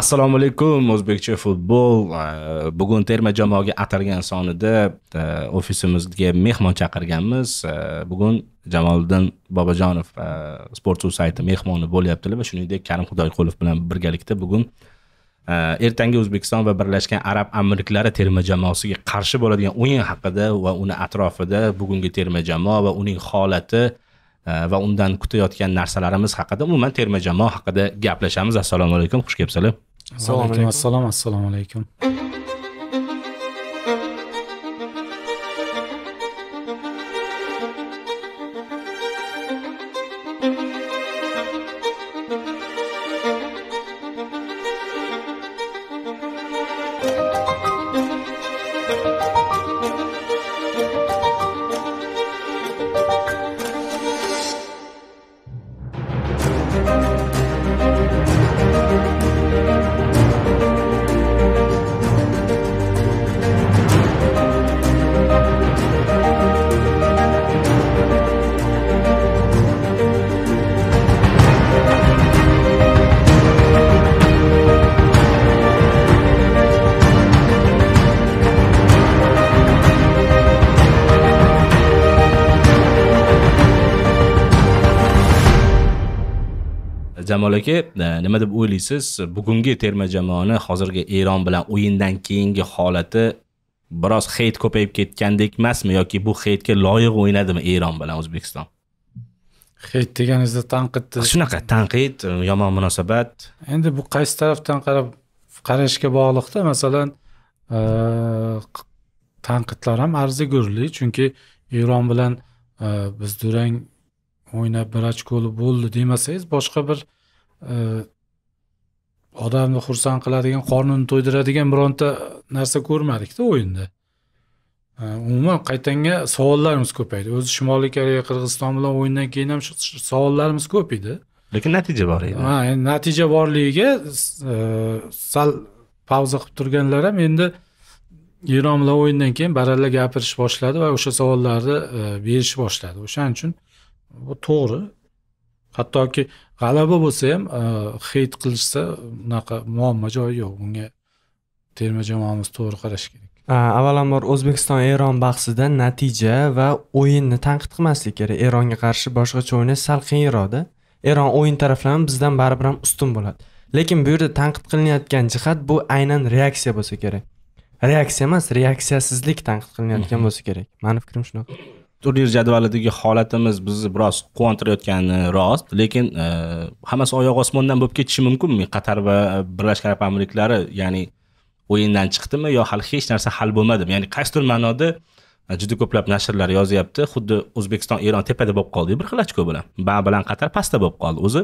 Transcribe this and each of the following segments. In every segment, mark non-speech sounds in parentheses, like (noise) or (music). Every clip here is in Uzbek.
assalomu alaykum o'zbekcha futbol bugun terma jamoaga atalgan sonida e, ofisimizga mehmon chaqirganmiz bugun jamoliddin bobojonov e, sport sayti mehmoni bo'lyaptilar va shuningdek karim xudoyqulov bilan birgalikda bugun e, ertangi o'zbekiston va birlashgan arab amirliklari terma jamoasiga qarshi bo'ladigan o'yin haqida va uni atrofida bugungi terma jamoa va uning holati va undan kutayotgan narsalarimiz haqida umuman terma jamoa haqida gaplashamiz assalomu alaykum xush kelibsizlar assalomu alaykum assalomu alaykum o'ylaysiz bugungi terma jamoani hozirgi eron bilan o'yindan keyingi holati biroz heyt ko'payib ketgandek emasmi yoki bu heytga loyiq o'ynadimi eron bilan o'zbekiston heyt deganingizda tanqid shunaqa tanqid yomon munosabat endi bu qaysi tarafdan qarab qarashga bog'liqda masalan tanqidlar ham arzigurli chunki eron bilan biz durang o'ynab bir ochkoli bo'ldi demasangiz boshqa bir odamni xursand qiladigan qornini to'ydiradigan bironta narsa ko'rmadikda o'yinda umuman qaytanga savollarimiz ko'paydi o'zi shimoliy koreya qirg'iziston bilan o'yindan keyin ham savollarimiz ko'p edi lekin natija bor edi ha endi natija borligiga e, sal pauza qilib turganlar ham endi eron bilan o'yindan keyin baralla gapirish boshladi va o'sha savollarni e, berish boshladi o'shaning uchun bu to'g'ri hattoki g'alaba bo'lsa ham e, heyt qilishsa unaqa muammo joyi yo'q bunga terma jamoamiz to'g'ri qarashi kerak avvalambor o'zbekiston eron bahsida natija va o'yinni tanqid qilmaslik kerak eronga qarshi boshqacha o'ynash sal qiyinroqda eron o'yin taraflama bizdan baribir ham ustun bo'ladi lekin bu yerda tanqid qilinayotgan jihat bu aynan reaksiya bo'lsa kerak reaksiya emas reaksiyasizlik tanqid qilinayotgan mhm. bo'lsa kerak mani fikrim shunaqa turnir jadvalidagi holatimiz bizni biroz quvontirayotgani rost lekin e, hammasi oyoq osmondan bo'lib ketishi mumkinmi qatar va e, birlashgan arab amirliklari ya'ni o'yindan chiqdimi yo hali hech narsa hal bo'lmadimi ya'ni qaysidir ma'noda e, juda ko'plab nashrlar yozyapti xuddi o'zbekiston eron tepada bo'lib qoldi bir xil ochko bilan ba bilan qatar pastda bo'lib qoldi o'zi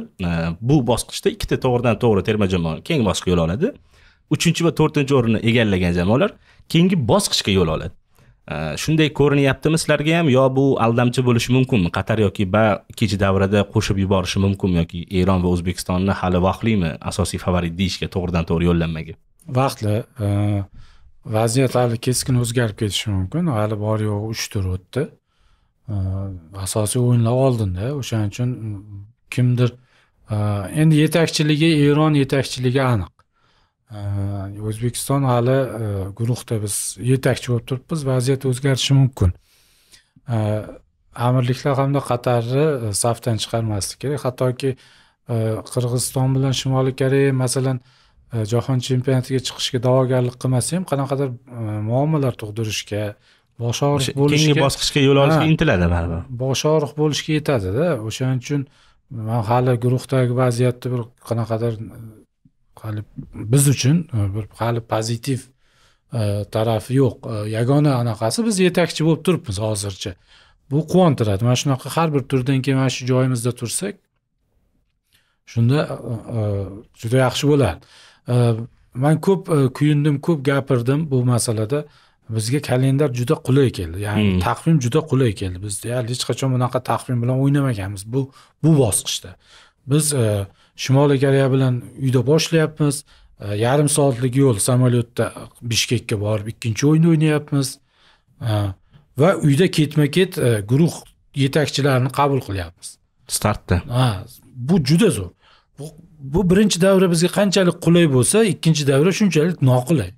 bu bosqichda ikkita to'g'ridan to'g'ri terma jamoa keyingi bosqichga yo'l oladi uchinchi va to'rtinchi o'rinni egallagan jamoalar keyingi bosqichga yo'l oladi shunday ko'rinyaptimi sizlarga ham yo bu aldamchi bo'lishi mumkinmi qatar yoki ba ikkinchi davrada qo'shib yuborishi mumkin yoki eron va o'zbekistonni hali vaqtlimi asosiy favorit deyishga to'g'ridan to'g'ri yo'llanmaga vaqtli vaziyat hali keskin o'zgarib ketishi mumkin hali bor yo'g'i uch tur o'tdi asosiy o'yinlar oldinda o'shaning uchun kimdir endi yetakchiligi eron yetakchiligi aniq Э, o'zbekiston hali э, guruhda biz yetakchi bo'lib turibmiz vaziyat o'zgarishi mumkin э, amirliklar hamda qatarni e, safdan chiqarmaslik kerak hattoki e, qirg'iziston bilan shimoliy koreya masalan e, jahon chempionatiga chiqishga da'vogarlik qilmasa ham qanaqadir muammolar tug'dirishga bosh og'riq bo'lishga keyingi bosqichga yo'l olishga intiladi baribir bosh og'riq bo'lishga yetadida o'shaning uchun man hali guruhdagi vaziyatni bir qanaqadir hali biz uchun e, bir hali pozitiv e, tarafi yo'q e, yagona anaqasi biz yetakchi bo'lib turibmiz hozircha bu quvontiradi mana shunaqa har bir turdan keyin mana shu joyimizda tursak shunda juda yaxshi bo'ladi man ko'p kuyindim ko'p gapirdim bu masalada bizga kalendar juda qulay keldi ya'ni hmm. taqvim juda qulay keldi bizda deyarli hech qachon bunaqa taqvim bilan o'ynamaganmiz bu bu bosqichda biz uh, shimoliy koreya bilan uyda boshlayapmiz e, yarim soatlik yo'l samolyotda bishkekka borib ikkinchi o'yinni o'ynayapmiz e, va uyda ketma ket e, guruh yetakchilarini qabul qilyapmiz startda ha bu juda zo'r bu, bu birinchi davra bizga qanchalik qulay bo'lsa ikkinchi davra shunchalik noqulay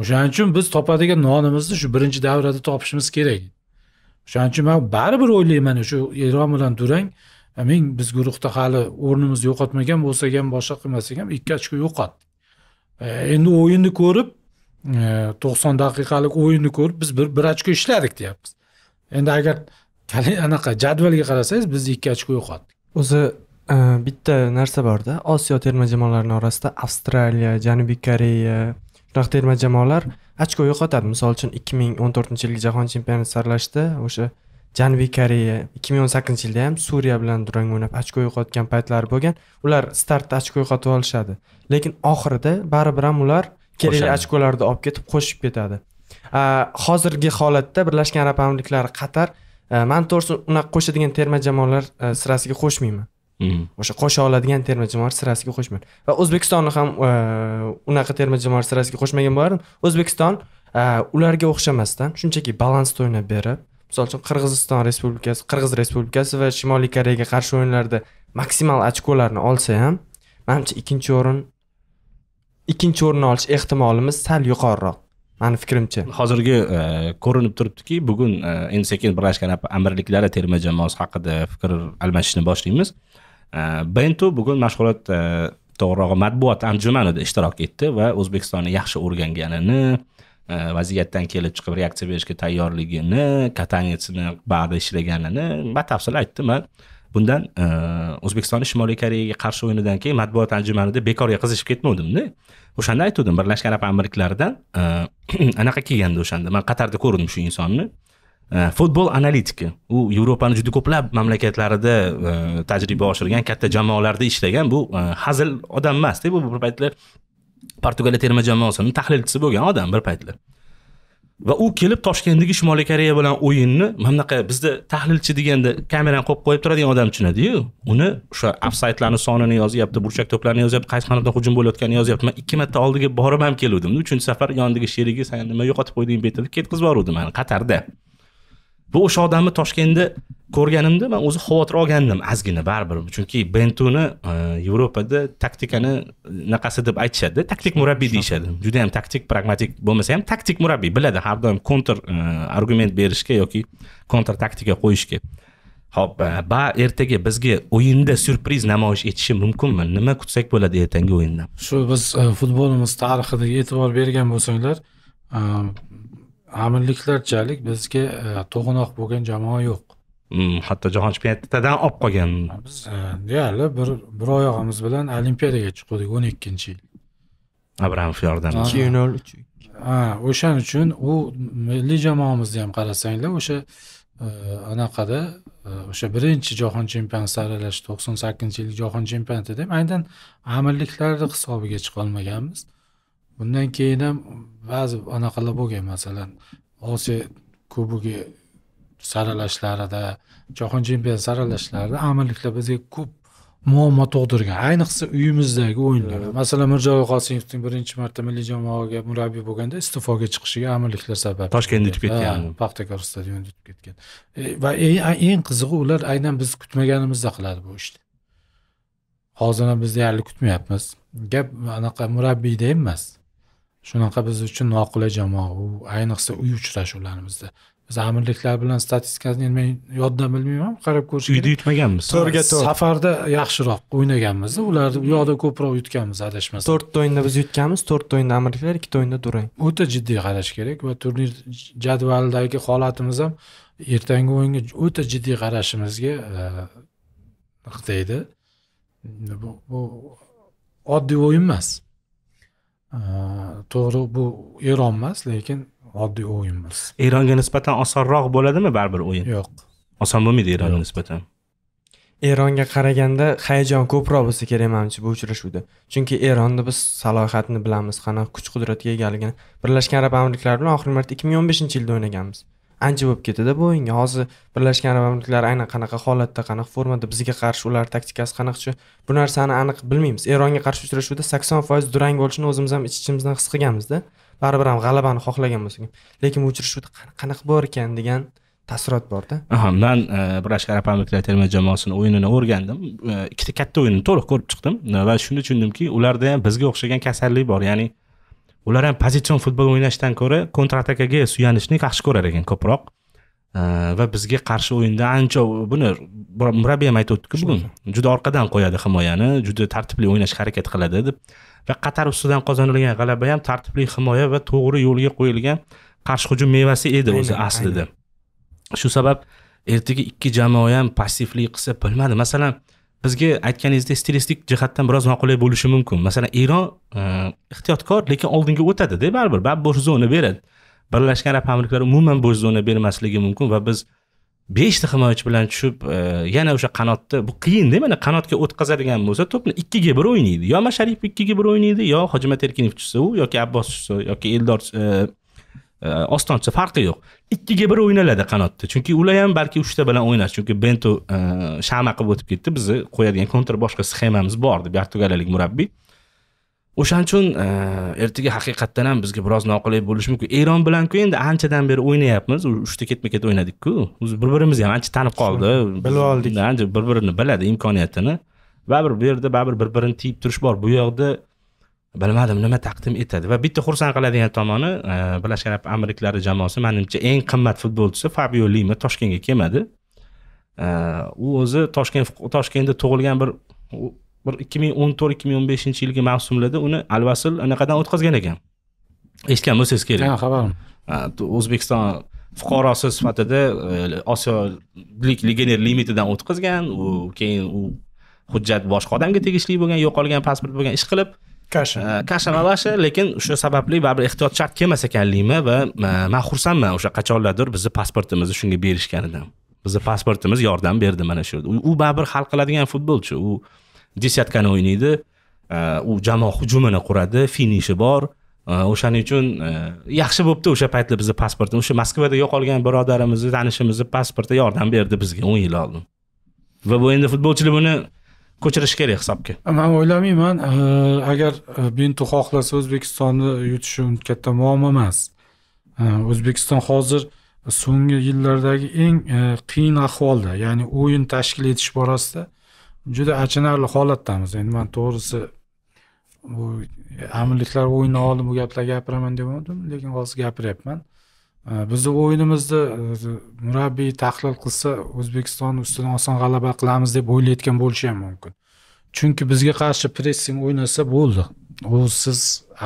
o'shaning uchun biz topadigan nonimizni shu birinchi davrada topishimiz kerak o'shaning uchun man baribir o'ylayman shu eron bilan durang men biz guruhda hali o'rnimizni yo'qotmagan bo'lsak ham boshqa qilmasak ham ikki ochko yo'qotdik eh, endi o'yinni ko'rib eh, to'qson daqiqalik o'yinni ko'rib biz bir bir ochko ishladik deyapmiz endi agar anaqa jadvalga qarasangiz biz ikki ochko yo'qotdik o'zi eh, bitta narsa borda osiyo terma jamoalarini orasida avstraliya janubiy koreya shunaqa terma jamoalar ochko yo'qotadi misol uchun ikki ming o'n to'rtinchi yilgi jahon chempionati saralashda o'sha janubiy koreya ikki ming o'n sakkizinchi yilda ham suriya bilan durang o'ynab ochko yo'qotgan paytlari bo'lgan ular startda ochko yo'qotib olishadi lekin oxirida baribir ham ular kerakli ochkolarni olib ketib qo'shib ketadi hozirgi holatda birlashgan arab amirliklari qatar e, man to'g'risi unaqa qo'shadigan terma jamoalar e, sirasiga qo'shmayman hmm. o'sha qo'sha oladigan terma jamoalar sirasiga qo'shmayman va o'zbekistonni ham e, unaqa terma jamoalar sirasiga qo'shmagan bo'lardim o'zbekiston ularga o'xshamasdan shunchaki balansda o'ynab berib misol uchun qirg'iziston respublikasi qirg'iz respublikasi va shimoliy koreyaga qarshi o'yinlarda maksimal ochkolarni olsa ham manimcha ikkinchi o'rin ikkinchi o'rinni olish ehtimolimiz sal yuqoriroq mani fikrimcha hozirgi e, ko'rinib turibdiki bugun e, endi sekin birlashgan arab amirliklari terma jamoasi haqida fikr almashishni boshlaymiz e, bento bugun mashg'ulot to'g'rirog'i matbuot anjumanida ishtirok etdi va o'zbekistonni yaxshi o'rganganini vaziyatdan kelib chiqib reaksiya berishga tayyorligini katanetsini ba'da ishlaganini batafsil aytdi man bundan o'zbekistonni shimoliy koreyaga qarshi o'yinidan keyin matbuot anjumanida bekorga qizishib ketmavdimda o'shanda aytuvdim birlashgan arab amirliklaridan anaqa kelgandi o'shanda man qatarda ko'rdim shu insonni futbol analitiki u yevropani juda ko'plab mamlakatlarida tajriba oshirgan katta jamoalarda ishlagan bu hazil odam emasda bu bir paytlar portugaliya terma jamoasini tahlilchisi bo'lgan odam bir paytlar va u kelib toshkentdagi shimoliy koreya bilan o'yinni mana bunaqa bizda tahlilchi deganda kamerani qo'yib qo'yib turadigan odam tushunadiyu uni o'sha ofsaytlarni sonini yozyapti burchak to'plarini yozyapti qaysi qanotdan hujum bo'layotganini yozyapti man ikki marta oldiga borib ham keluvdim uchinchi safar yonidagi sherigi san nima yo'qotib qo'yding betilib ketqizib yuboruvdi mani qatarda va o'sha odamni toshkentda ko'rganimda man o'zi xavotir olgandim ozgina baribir chunki bentuni e, yevropada taktikani anaqasi e, deb aytishadi taktik murabbiy deyishadi juda yam taktik pragmatik bo'lmasa ham taktik murabbiy biladi har doim kontr e, argument berishga yoki kontr taktika qo'yishga ho'p ba ertaga bizga o'yinda syurpriz namoyish etishi mumkinmi nima kutsak bo'ladi ertangi o'yindan shu biz futbolimiz tarixiga e'tibor bergan bo'lsanglar amirliklarchalik bizga e, to'g'anoq bo'lgan jamoa yo'q mm, hatto jahon chempionatidan olib qolgan biz e, deyarli bir bir oyog'imiz bilan olimpiadaga chiqqandik o'n ikkinchi yil abramov yordamida ikki nol uch ha o'shaning uchun u milliy jamoamizni ham qarasanglar o'sha e, anaqada o'sha birinchi jahon chempionati saralash to'qson sakkizinchi yilgi jahon chempionatida ham aynan amirliklarni hisobiga chiqolmaganmiz bundan keyin ham ba'zi anaqalar bo'lgan masalan osiyo kubogi saralashlarida jahon chempionati saralashlarida amirliklar bizga ko'p muammo tug'dirgan ayniqsa uyimizdagi o'yinlar masalan mirjalol qosimovning birinchi marta milliy jamoaga murabbiy bo'lganda iste'foga chiqishiga amirliklar sabab toshkentda yutib ketgan paxtakor stadionida yutib ketgan e, va e, eng qizig'i ular aynan biz kutmaganimizda qiladi bu ishni hozir ham biz deyarli kutmayapmiz gap anaqa murabbiyda emas shunaqa biz uchun noqulay jamoa u ayniqsa uy uchrashuvlarimizda biz amirliklar bilan statistikasini men yoddan bilmayman qarab ko'rish uyda yutmaganmiz to'rtga to'rt safarda yaxshiroq o'ynaganmiz ularni u yoqda ko'proq yutganmiz adashmasam to'rtta o'yinda biz yutganmiz to'rtta o'yinda amirliklar ikkita o'yinda durang o'ta jiddiy qarash kerak va turnir jadvalidagi holatimiz ham ertangi o'yinga o'ta jiddiy qarashimizga e, iqtaydi bu oddiy o'yin emas to'g'ri bu eron emas lekin oddiy o'yin emas eronga nisbatan osonroq bo'ladimi baribir o'yin yo'q oson bo'lmaydi eronga nisbatan eronga qaraganda hayajon ko'proq bo'lsa kerak manimcha bu uchrashuvda chunki eronni biz salohiyatini bilamiz qanaqa kuch qudratga egaligini birlashgan arab amirliklari bilan oxirgi marta ikki ming o'n beshinchi yilda o'ynaganmiz ancha bo'lib ketadi bu o'yinga hozir birlashgan arab amirliklari aynan qanaqa holatda qanaqa formada bizga qarshi ular taktikasi qanaqacha bu narsani aniq bilmaymiz eronga qarshi uchrashuvda sakson foiz durang bo'lishini o'zimiz ham ich ichimizdan his qilganmizda baribir ham g'alabani xohlagan bo'lsak ham lekin bu uchrashuvda qanaqa bor ekan degan taassurot borda aha man e, birlashgan arab amirliklari terma jamoasini o'yinini o'rgandim e, ikkita katta o'yinni to'liq ko'rib chiqdim va shuni tushundimki ularda ham bizga o'xshagan kasallik bor ya'ni ular ham pozitsion futbol o'ynashdan ko'ra kontratakaga suyanishni yaxshi ko'rar ekan ko'proq va bizga qarshi o'yinda ancha buni murabbiy ham aytib o'tdiku bugun juda orqadan qo'yadi himoyani juda tartibli o'ynashga harakat qiladi deb va qatar ustidan qozonilgan g'alaba ham tartibli himoya va to'g'ri yo'lga qo'yilgan qarshi hujum mevasi edi o'zi aslida shu sabab ertaga ikki jamoa ham passivlik qilsa bilmadim masalan bizga aytganingizdek stilistik jihatdan biroz noqulay bo'lishi mumkin masalan eron e, ehtiyotkor lekin oldinga o'tadida baribir baribir bo'sh zona beradi birlashgan arab amirliklari umuman bo'sh zona bermasligi mumkin va biz beshta himoyachi bilan tushib e, yana o'sha qanotda bu qiyinda mana qanotga o'tkazadigan bo'lsa to'pni ikkiga bir o'ynaydi yo masharipov ikkiga bir o'ynaydi yo hojimat erkinov tushsa u yoki abbos tushsa yoki eldor e, ostonchi farqi yo'q ikkiga bir o'ynaladi qanotda chunki ular ham balki uchta bilan o'ynadi chunki bento e, shama qilib o'tib ketdi bizni qo'yadigan kontr boshqa sxemamiz bor deb portugaliyalik murabbiy o'shaning uchun e, ertaga haqiqatdan ham bizga biroz noqulay bo'lishi mumkin eron bilanku endi anchadan beri o'ynayapmiz uchta ketma ket o'ynadikku bir birimizni ham ancha tanib qoldi bilib oldik ancha bir birini biladi imkoniyatini baribir bu yerda baribir bir birini tiyib turish bor bu yoqda bilmadim nima taqdim etadi va bitta xursand qiladigan tomoni e, birlashgan arab amirliklari jamoasi manimcha eng qimmat futbolchisi fabio lima toshkentga kelmadi e, u o'zi toshkent toshkentda tug'ilgan bir bir ikki ming o'n to'rt ikki ming o'n beshinchi yilgi mavsumlarda uni alvasil anaqadan o'tkazgan ekan eshitgan bo'lsangiz kerak ha xabarim e, o'zbekiston fuqarosi sifatida osiyolik legioner limitidan o'tkazgan u keyin u hujjat boshqa odamga tegishli bo'lgan yo'qolgan pasport bo'lgan ish qilib kasha kasha malasha lekin o'sha sababli baribir ehtiyot shart kelmas ekanligini va man xursandman o'sha qachonlardir bizni pasportimizni shunga berishganidan bizni pasportimiz yordam berdi mana shu u baribir hal qiladigan futbolchi u desetkani o'ynaydi u jamoa hujumini quradi finishi bor o'shaning uchun e, yaxshi bo'libdi o'sha paytda bizni pasporti o'sha moskvada yo'qolgan birodarimizni tanishimizni pasporti yordam berdi bizga o'n yil oldin va bu endi futbolchilar buni ko'chirish kerak hisobga man o'ylamayman e, agar e, bintu xohlasa o'zbekistonni yutishi katta muammo emas e, o'zbekiston hozir so'nggi yillardagi eng qiyin ahvolda ya'ni o'yin tashkil etish borasida juda achinarli holatdamiz endi man to'g'risi bu amirliklar o'yini oldin bu gaplar gapiraman demadim lekin hozir gapiryapman Э, bizni o'yinimizni э, murabbiy tahlil qilsa o'zbekiston ustidan oson g'alaba qilamiz deb o'ylayotgan bo'lishi ham mumkin chunki bizga qarshi pressing o'ynasa bo'ldi u siz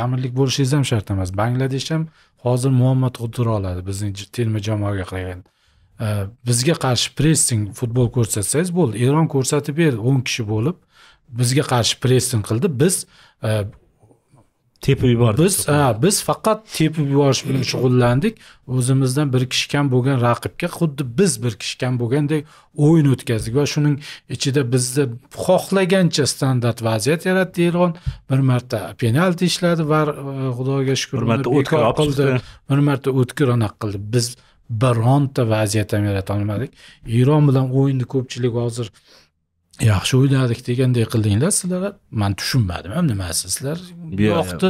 amirlik bo'lishingiz ham shart emas bangladesh ham hozir muammo tug'dira oladi bizning terma jamoaga qaraganda э, bizga qarshi pressing futbol ko'rsatsangiz bo'ldi eron ko'rsatib berdi o'n kishi bo'lib bizga qarshi pressing qildi biz tepib yubordik biz ha biz faqat tepib yuborish bilan shug'ullandik o'zimizdan bir kishi kam bo'lgan raqibga xuddi biz bir kishi kam bo'lgandek o'yin o'tkazdik va shuning ichida bizda xohlagancha standart vaziyat yaratdi eron bir marta penalti ishladi va e, xudoga shukur bir marta o'tkir qildi bir marta o'tkir anaqa qildi biz bironta vaziyat ham yarata olmadik eron bilan o'yinni ko'pchilik hozir yaxshi o'ynadik deganday qildinglar sizlar man tushunmadim ham nimasi sizlar yoqdi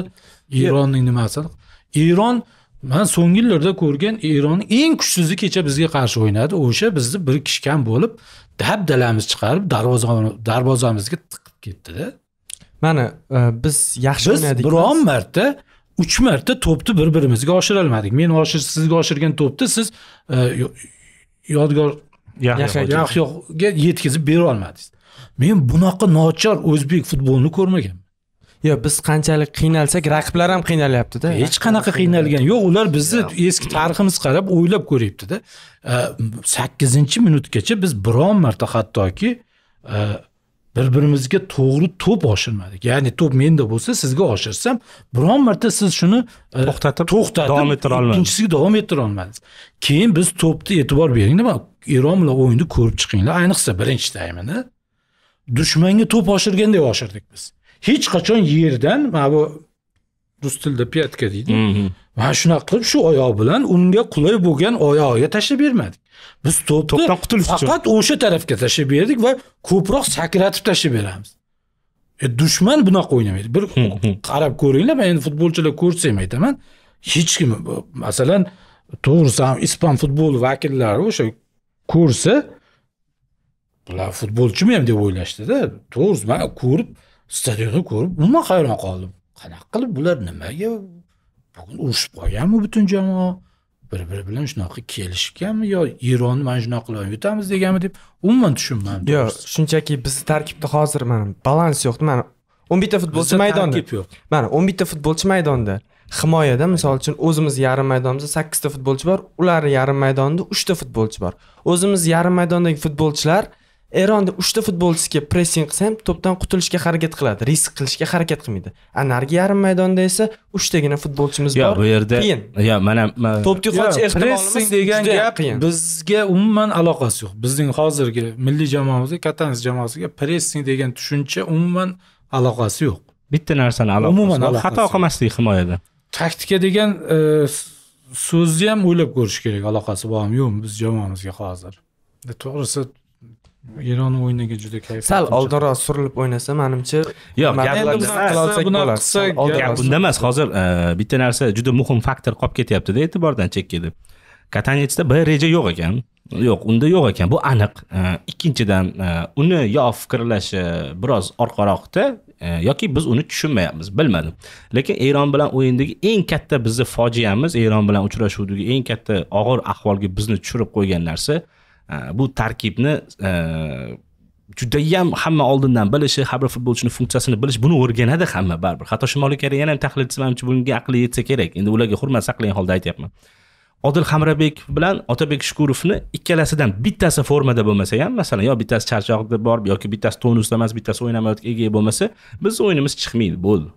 eronning nimasi eron man so'nggi yillarda ko'rgan eronni eng kuchsizi kecha bizga qarshi o'ynadi o'sha bizni bir kishkan bo'lib dabdalamiz chiqarib darvozamizga tiqib ketdida mana e, biz yaxshi o'ynadik biz biron marta uch marta to'pni bir birimizga oshira olmadik men sizga oshirgan to'pni siz e, yodgor yaxshi yo'qga yetkazib bera olmadingiz men bunaqa nochor o'zbek futbolini ko'rmaganman yo biz qanchalik qiynalsak raqiblar ham qiynalyaptida hech qanaqa qiynalgani yo'q ular bizni eski tariximiz qarab o'ylab ko'ryaptida sakkizinchi minutgacha biz biron marta hattoki bir birimizga to'g'ri to'p oshirmadik ya'ni to'p menda bo'lsa sizga oshirsam biron marta siz shuni e, to'xtatib to'xtatib davom ettira olmadiz ikkinchisiga davom ettira olmadingiz keyin biz to'pni e'tibor bering nima eron bilan o'yinni ko'rib chiqinglar ayniqsa birinchi taymini dushmanga to'p oshirgandek oshirdik biz hech qachon yerdan mana bu rus tilida pyatka deydi mana mhm. shunaqa qilib shu oyoq bilan unga qulay bo'lgan oyog'iga tashlab bermadik biz to'pdan qutulish uchun faqat o'sha tarafga tashlab berdik va ko'proq sakratib tashlab beramiz e, dushman bunaqa o'ynamaydi bir qarab ko'ringlar man endi futbolchilar ko'rsam aytaman hech kim masalan to'g'risi ham ispan futboli vakillari o'sha ko'rsa bular futbolchimi ham deb o'ylashdida to'g'risi man ko'rib stadionni ko'rib umuman hayron qoldim qanaqa qilib bular nimaga bugun urushib qolganmi butun jamoa bir biri bilan shunaqa kelishganmi yo eronni mana shunaqa qilib yutamiz deganmi deb umuman tushunmadim yo'q shunchaki bizni tarkibda hozir mana balans yo'qda mana o'n bitta futbolchi maydonda yo'q mana o'n bitta futbolchi maydonda himoyada misol uchun o'zimiz yarim maydonimizda sakkizta futbolchi bor ularni yarim maydonida uchta futbolchi bor o'zimiz yarim maydondagi futbolchilar eronda uchta futbolchisiga pressing qilsa ham to'pdan qutulishga harakat qiladi risk qilishga harakat qilmaydi a narigi yarim maydonda esa uchtagina futbolchimiz bor bu yerda qiyin yo mana to'pni yo'qotish pressing degan gap bizga umuman aloqasi yo'q bizning hozirgi milliy jamoamizga katanes jamoasiga pressing degan tushuncha umuman aloqasi yo'q bitta narsani aloqasi umuman xato qilmaslik himoyada taktika degan e, so'zni ham o'ylab ko'rish kerak aloqasi bormi yo'qmi biz jamoamizga hozir e, to'g'risi eron o'yiniga juda kayf sal oldinroq surilib o'ynasa manimcha yo'q gap bunda emas hozir e, bitta narsa juda muhim faktor qolib ketyaptida e'tibordan deb katanechda b reja yo'q ekan yo'q unda yo'q ekan bu aniq e, ikkinchidan e, uni yo fikrlashi biroz orqaroqda yoki biz uni tushunmayapmiz bilmadim lekin eron bilan o'yindagi eng katta bizni fojiamiz eron bilan uchrashuvdagi eng katta og'ir ahvolga bizni tushirib qo'ygan narsa bu tarkibni judayam hamma oldindan bilishi har bir futbolchini funksiyasini bilish buni o'rganadi hamma baribir hatto shimoliy koreya ham tahlilchisi manimcha bunga aqli yetsa kerak endi ularga hurmat saqlagan holda aytyapman odil hamrabekov bilan otabek shukurovni ikkalasidan bittasi formada bo'lmasa ham masalan yo bittasi charchoqda bor yoki bittasi tonusda emas bittasi o'ynamayotgan ega bo'lmasa biz o'yinimiz chiqmaydi bo'ldi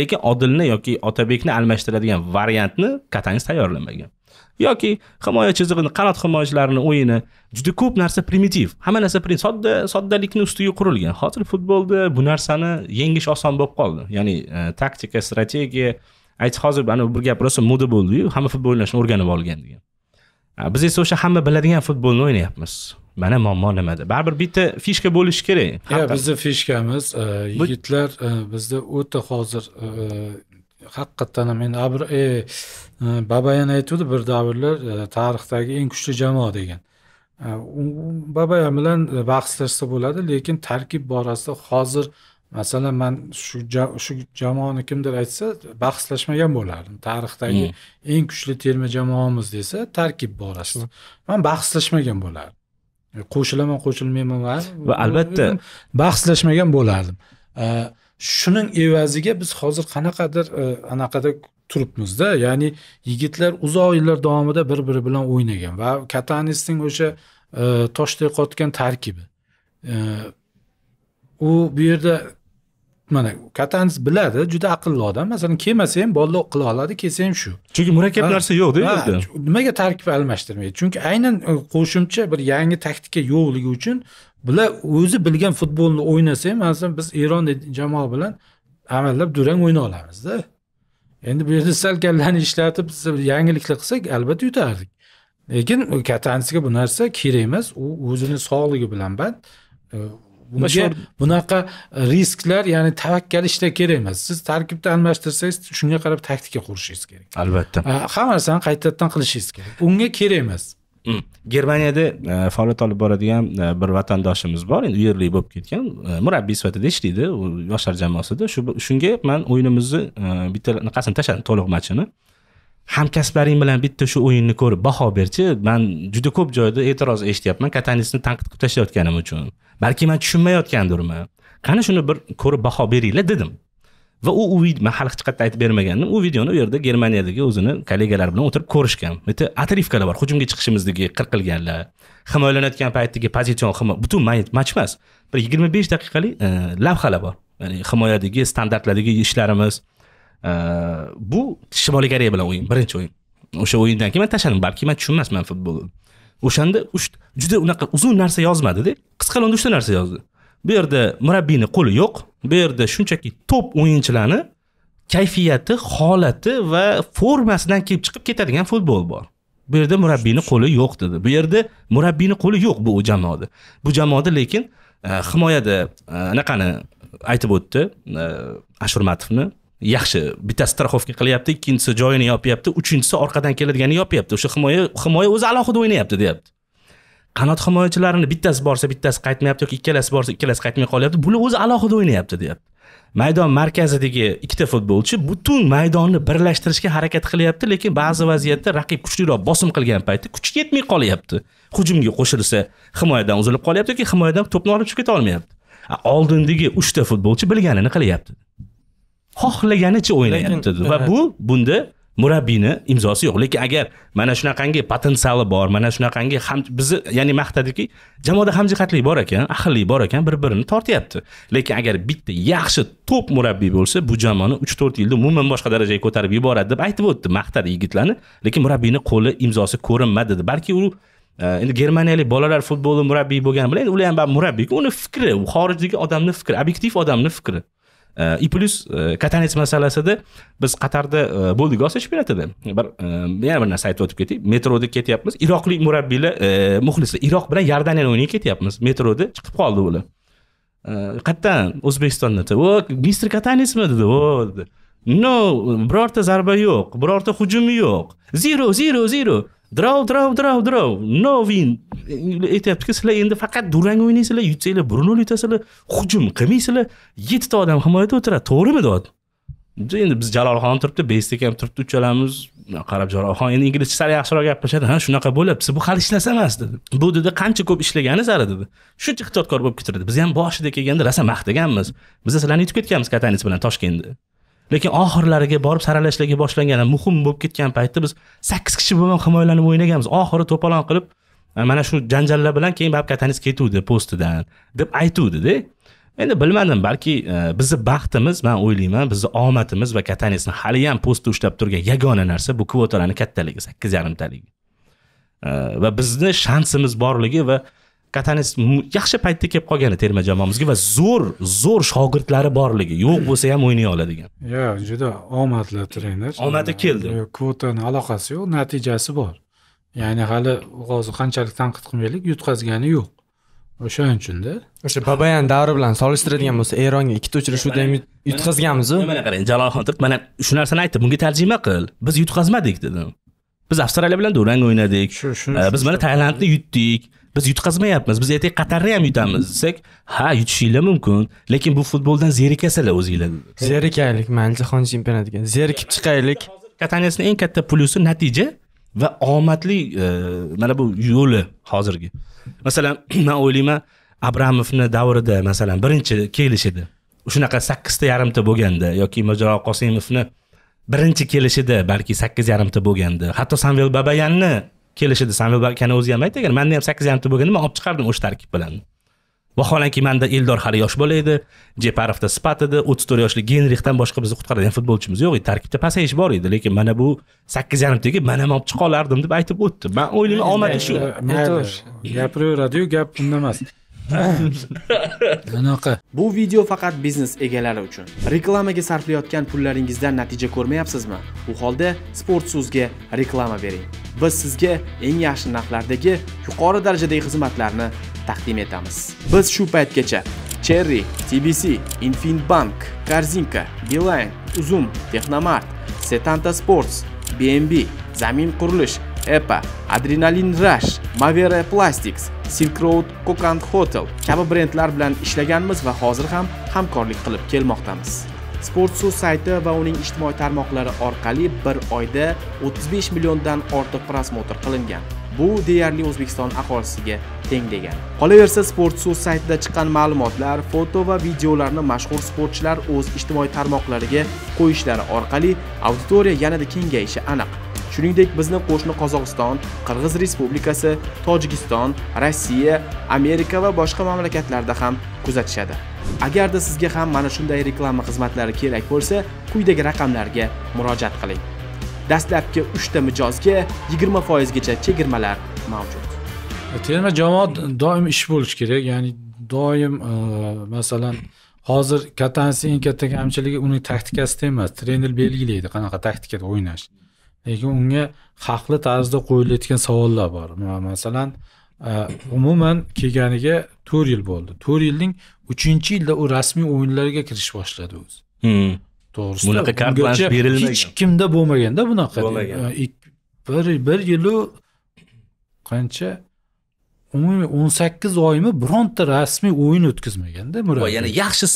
lekin odilni yoki otabekni almashtiradigan variantni katanis tayyorlamagan yoki himoya chizig'ini qanot himoyachilarini o'yini juda ko'p narsa primitiv hamma narsa sodda soddalikni ustiga qurilgan hozir futbolda bu narsani yengish oson bo'lib qoldi ya'ni e, taktika strategiya ayt hozir ana bir gap rosa moda bo'ldiyu hamma futbol o'ynashni o'rganib olgan degan biz esa o'sha hamma biladigan futbolni o'ynayapmiz mana muammo nimada baribir bitta fishka bo'lishi kerak ha bizni fishkamiz e, yigitlar e, bizda o'ta hozir e, haqiqatdan ham endi abr e, e, babayan aytuvdi bir davrlar e, tarixdagi eng kuchli jamoa degan babayan bilan bahslashsa bo'ladi lekin tarkib borasida hozir masalan man shu shu jamoani kimdir aytsa bahslashmagan bo'lardim tarixdagi hmm. eng kuchli terma jamoamiz desa tarkib borasida man bahslashmagan bo'lardim qo'shilaman qo'shilmayman va albatta bahslashmagan bo'lardim shuning evaziga biz hozir qanaqadir e, anaqada turibmizda ya'ni yigitlar uzoq yillar davomida bir biri bilan o'ynagan va katanisning o'sha e, toshdek qotgan tarkibi e, u bu yerda mana katans biladi juda aqlli odam masalan kelmasa ham bolalar qila oladi kelsa ham shu chunki murakkab narsa yo'qda yerda nimaga tarkib almashtirmaydi chunki aynan e, qo'shimcha bir yangi taktika yo'qligi uchun bular o'zi bilgan futbolni o'ynasa ham masalan biz eron jamoa bilan amallab durang o'yna olamizda endi bu yerda sal kallani ishlatib yangiliklar qilsak albatta yutardik lekin e, katansga bu narsa kerak emas u o'zini sog'lig'i bilan band e, bunga bunaqa risklar ya'ni tavakkal ishda kerak emas siz tarkibni almashtirsangiz shunga qarab taktika qurishingiz kerak albatta hamma narsani qaytadan qilishingiz kerak unga kerak emas mm. germaniyada e, faoliyat olib boradigan e, bir vatandoshimiz bor endi uyerlik bo'lib ketgan e, murabbiy sifatida ishlaydi yoshlar jamoasida shu shunga man o'yinimizni bitta anaqasini tashladim to'liq matchini hamkasblaring bilan bitta shu o'yinni ko'rib baho berchi man juda ko'p joyda e'tiroz eshityapman katanisni tanqid qilib tashlayotganim uchun balki man tushunmayotgandirman qani shuni bir ko'rib baho beringlar dedim va u man hali hech qayerda aytib bermagandim u videoni u yerda germaniyadagi o'zini kollegalari bilan o'tirib ko'rishgan bitta atrifkalar bor hujumga chiqishimizdagi qirqilganlar himoyalanayotgan paytdagi pozitsion himo butun match emas bir yigirma besh daqiqalik e, lavhalar bor ya'ni himoyadagi standartlardagi ishlarimiz bu shimoliy koreya bilan o'yin birinchi o'yin o'sha o'yindan keyin man tashladim balki man tushunmasman futbolni o'shanda uchta juda unaqa uzun narsa yozmadida qisqalonda uchta narsa yozdi bu yerda murabbiyni qo'li yo'q bu yerda shunchaki top o'yinchilarni kayfiyati holati va formasidan kelib chiqib ketadigan futbol bor bu yerda murabbiyni qo'li yo'q dedi bu yerda murabbiyni qo'li yo'q bu jamoada bu jamoada lekin himoyada anaqani aytib o'tdi ashurmatovni yaxshi bittasi страховка qilyapti ikkinchisi joyini yopyapti uchinchisi orqadan keladigani yopyapti o'sha himoya himoya o'zi alohida o'ynayapti deyapti qanot himoyachilarini bittasi borsa bittasi qaytmayapti yoki ikkalasi borsa ikkalasi qaytmay qolyapti bular o'zi alohida o'ynayapti deyapti maydon markazidagi ikkita futbolchi butun maydonni birlashtirishga harakat qilyapti lekin ba'zi vaziyatda raqib kuchliroq bosim qilgan paytda kuchi yetmay qolyapti hujumga qo'shilsa himoyadan uzilib qolyapti yoki himoyadan to'pni olib chiqib keta olmayapti oldindagi uchta futbolchi bilganini qilyapti xohlaganicha o'ynayapti va bu bunda murabbiyni imzosi yo'q lekin agar mana shunaqangi potensiali bor mana shunaqangi ham bizni ya'ni maqtadiki jamoada hamjihatlik bor ekan ahillik bor ekan bir birini tortyapti lekin agar bitta yaxshi top murabbiy bo'lsa bu jamoani uch to'rt yilda umuman boshqa darajaga ko'tarib yuboradi deb aytib o'tdi maqtadi yigitlarni lekin murabbiyni qo'li imzosi ko'rinmadi dedi balki u e, endi germaniyalik bolalar futboli murabbiyi bo'lgani bilan ular ham murabbiyku uni fikri xorijdagi odamni fikri obyektiv odamni fikri Э, и plyus katanets masalasida biz qatarda bo'ldik osiyo chempionatida bir yana bir narsa aytib o'tib ketay metroda ketyapmiz iroqlik murabbiylar muxlislar iroq bilan iordaniyani o'yiniga ketyapmiz metroda chiqib qoldi ular qayerdan o'zbekistondan o mister katanesmi dedi o dedi no birorta zarba yo'q birorta hujum yo'q zero zero zero draw draw draw no win aytyaptiki sizlar endi faqat durang o'ynaysizlar yutsanglar bir yutasizlar hujum qilmaysizlar yettita odam himoyada o'tiradi to'g'rimi deyapti endi biz jalolxon turibdi bestek ham turibdi uchalamiz qarab jalolxon endi inglizcha sal yaxshiroq gaplashadi ha shunaqa bo'lyapti bu hali hech narsa emas dedi bu dedi qancha ko'p ishlagani sari dedi shuncha ehtiyotkor bo'lib ketirdi biz ham boshida kelganda rosa maqtaganmiz biza sizlarni yutib ketganmiz katanets bilan toshkentda lekin oxirlariga borib saralashlarga boshlangan muhim bo'lib ketgan paytda biz sakkiz kishi bilan himoyalanib o'ynaganmiz oxiri to'polon qilib mana shu janjallar bilan keyin babka tanis ketuvdi postidan deb aytuvdida endi bilmadim balki e, bizni baxtimiz man o'ylayman bizni omadimiz va katanisni haliyam postda ushlab turgan yagona narsa bu kvotalarni kattaligi sakkiz yarimtaligi e, va bizni shansimiz borligi va katanes yaxshi paytda kelib qolgani terma jamoamizga va zo'r zo'r shogirdlari borligi yo'q bo'lsa ham o'ynay oladigan yo'q juda omadli trener omadi keldi kvotani aloqasi yo'q natijasi bor ya'ni hali hozir qanchalik tanqid qilmaylik yutqazgani yo'q o'shaning uchunda o'sha babayan davri bilan solishtiradigan bo'lsa eronga ikkita uchrashuvda ham yutqazganmizu mana qarang turib mana shu narsani aytdi bunga tarjima qil biz yutqazmadik dedim biz avstraliya bilan durang o'ynadik shu shu biz mana tailandni yutdik biz yutqazmayapmiz biz ertaga qatarni ham yutamiz desak ha yutishinglar mumkin lekin bu futboldan zerikasizlar o'zinglar zerikaylik mayli jahon chempionatiga zerikib chiqaylik kataniyasini eng katta plyusi natija va omadli e, mana bu yo'li hozirgi masalan (clears throat) man o'ylayman abramovni davrida masalan birinchi kelishida shunaqa sakkizta yarimta bo'lganda yoki mirjalol qosimovni birinchi kelishida balki sakkiz yarimta bo'lgandi hatto samvel babayanni kelishida samvel bakani o'zi ham aytgan manda ham sakkiz yarimta bo'lganda man olib chiqardim o'sha tarkib bilan vaholanki manda eldor hali yosh bola edi jeparovda spat edi o'ttiz to'rt yoshli genrixdan boshqa bizni qutqaradigan futbolchimiz yo'q edi tarkibda pasayish bor edi lekin mana bu sakkiz yarimtaga man ham olib chiqa olardim deb aytib o'tdi man o'ylayman omadi shu gapiraveradiyu gap unda emas (laughs) anaqa bu video faqat biznes egalari uchun reklamaga sarflayotgan pullaringizdan natija ko'rmayapsizmi u holda sport so'zga reklama bering biz sizga eng yaxshi narxlardagi yuqori darajadagi xizmatlarni taqdim etamiz biz shu paytgacha cherry tbc infinbank korzinka beeline uzum texnomart setanta sports bnb zamin qurilish Epa, Adrenalin Rush, Mavera Plastics, Silk Road Coconut Hotel kabi brendlar bilan ishlaganmiz va hozir ham hamkorlik qilib kelmoqdamiz. Sportsu sayti va uning ijtimoiy tarmoqlari orqali bir oyda 35 milliondan ortiq prosmotr qilingan. Bu deyarli O'zbekiston aholisiga teng degan. Qolaversa, Sportsu saytida chiqqan ma'lumotlar, foto va videolarni mashhur sportchilar o'z ijtimoiy tarmoqlariga qo'yishlari orqali auditoriya yanada kengayishi aniq. shuningdek bizni qo'shni qozog'iston qirg'iz respublikasi tojikiston rossiya amerika va boshqa mamlakatlarda ham kuzatishadi agarda sizga ham mana shunday reklama xizmatlari kerak bo'lsa quyidagi raqamlarga murojaat qiling dastlabki 3 ta mijozga 20 foizgacha chegirmalar mavjud terma jamoa doim ish bo'lishi kerak ya'ni doim e, masalan hozir kattani eng katta kamchiligi uning taktikasida emas trener belgilaydi qanaqa taktikada o'ynash lekin unga haqli tarzda qo'yilayotgan savollar bor masalan e, umuman kelganiga to'rt yil bo'ldi to'rt yilning uchinchi yilda u rasmiy o'yinlarga kirish boshladi o'zi hmm. to'g'risi bunaqa kart berilmagan hech kimda bo'lmaganda bunaqa e, bir bir yilu qancha umumiy o'n sakkiz oymi bironta rasmiy o'yin o'tkazmaganda murabbiy ya'ni yaxshi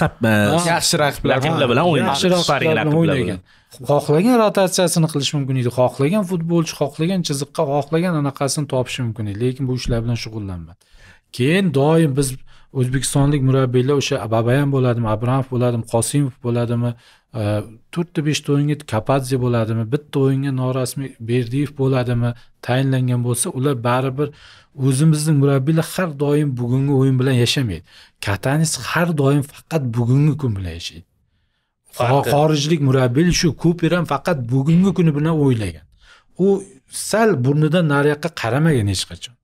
yaxshi raqiblar bilan o'ynagan yaxshi raqiblar bilan o'ynagan xohlagan rotatsiyasini qilish mumkin edi xohlagan futbolchi xohlagan chiziqqa xohlagan anaqasini topishi mumkin edi lekin bu ishlar bilan shug'ullanmadi keyin doim biz o'zbekistonlik murabbiylar o'sha babayan bo'ladimi abramov bo'ladimi qosimov bo'ladimi e, to'rtta beshta o'yinga kapadze bo'ladimi bitta o'yinga norasmiy berdiyev bo'ladimi tayinlangan bo'lsa ular baribir o'zimizni murabbiylar har doim bugungi o'yin bilan yashamaydi katanis har doim faqat bugungi kun bilan yashaydi xorijlik murabbiy shu kuper ham faqat bugungi kuni bilan o'ylagan u sal burnidan nariyoqqa qaramagan hech qachon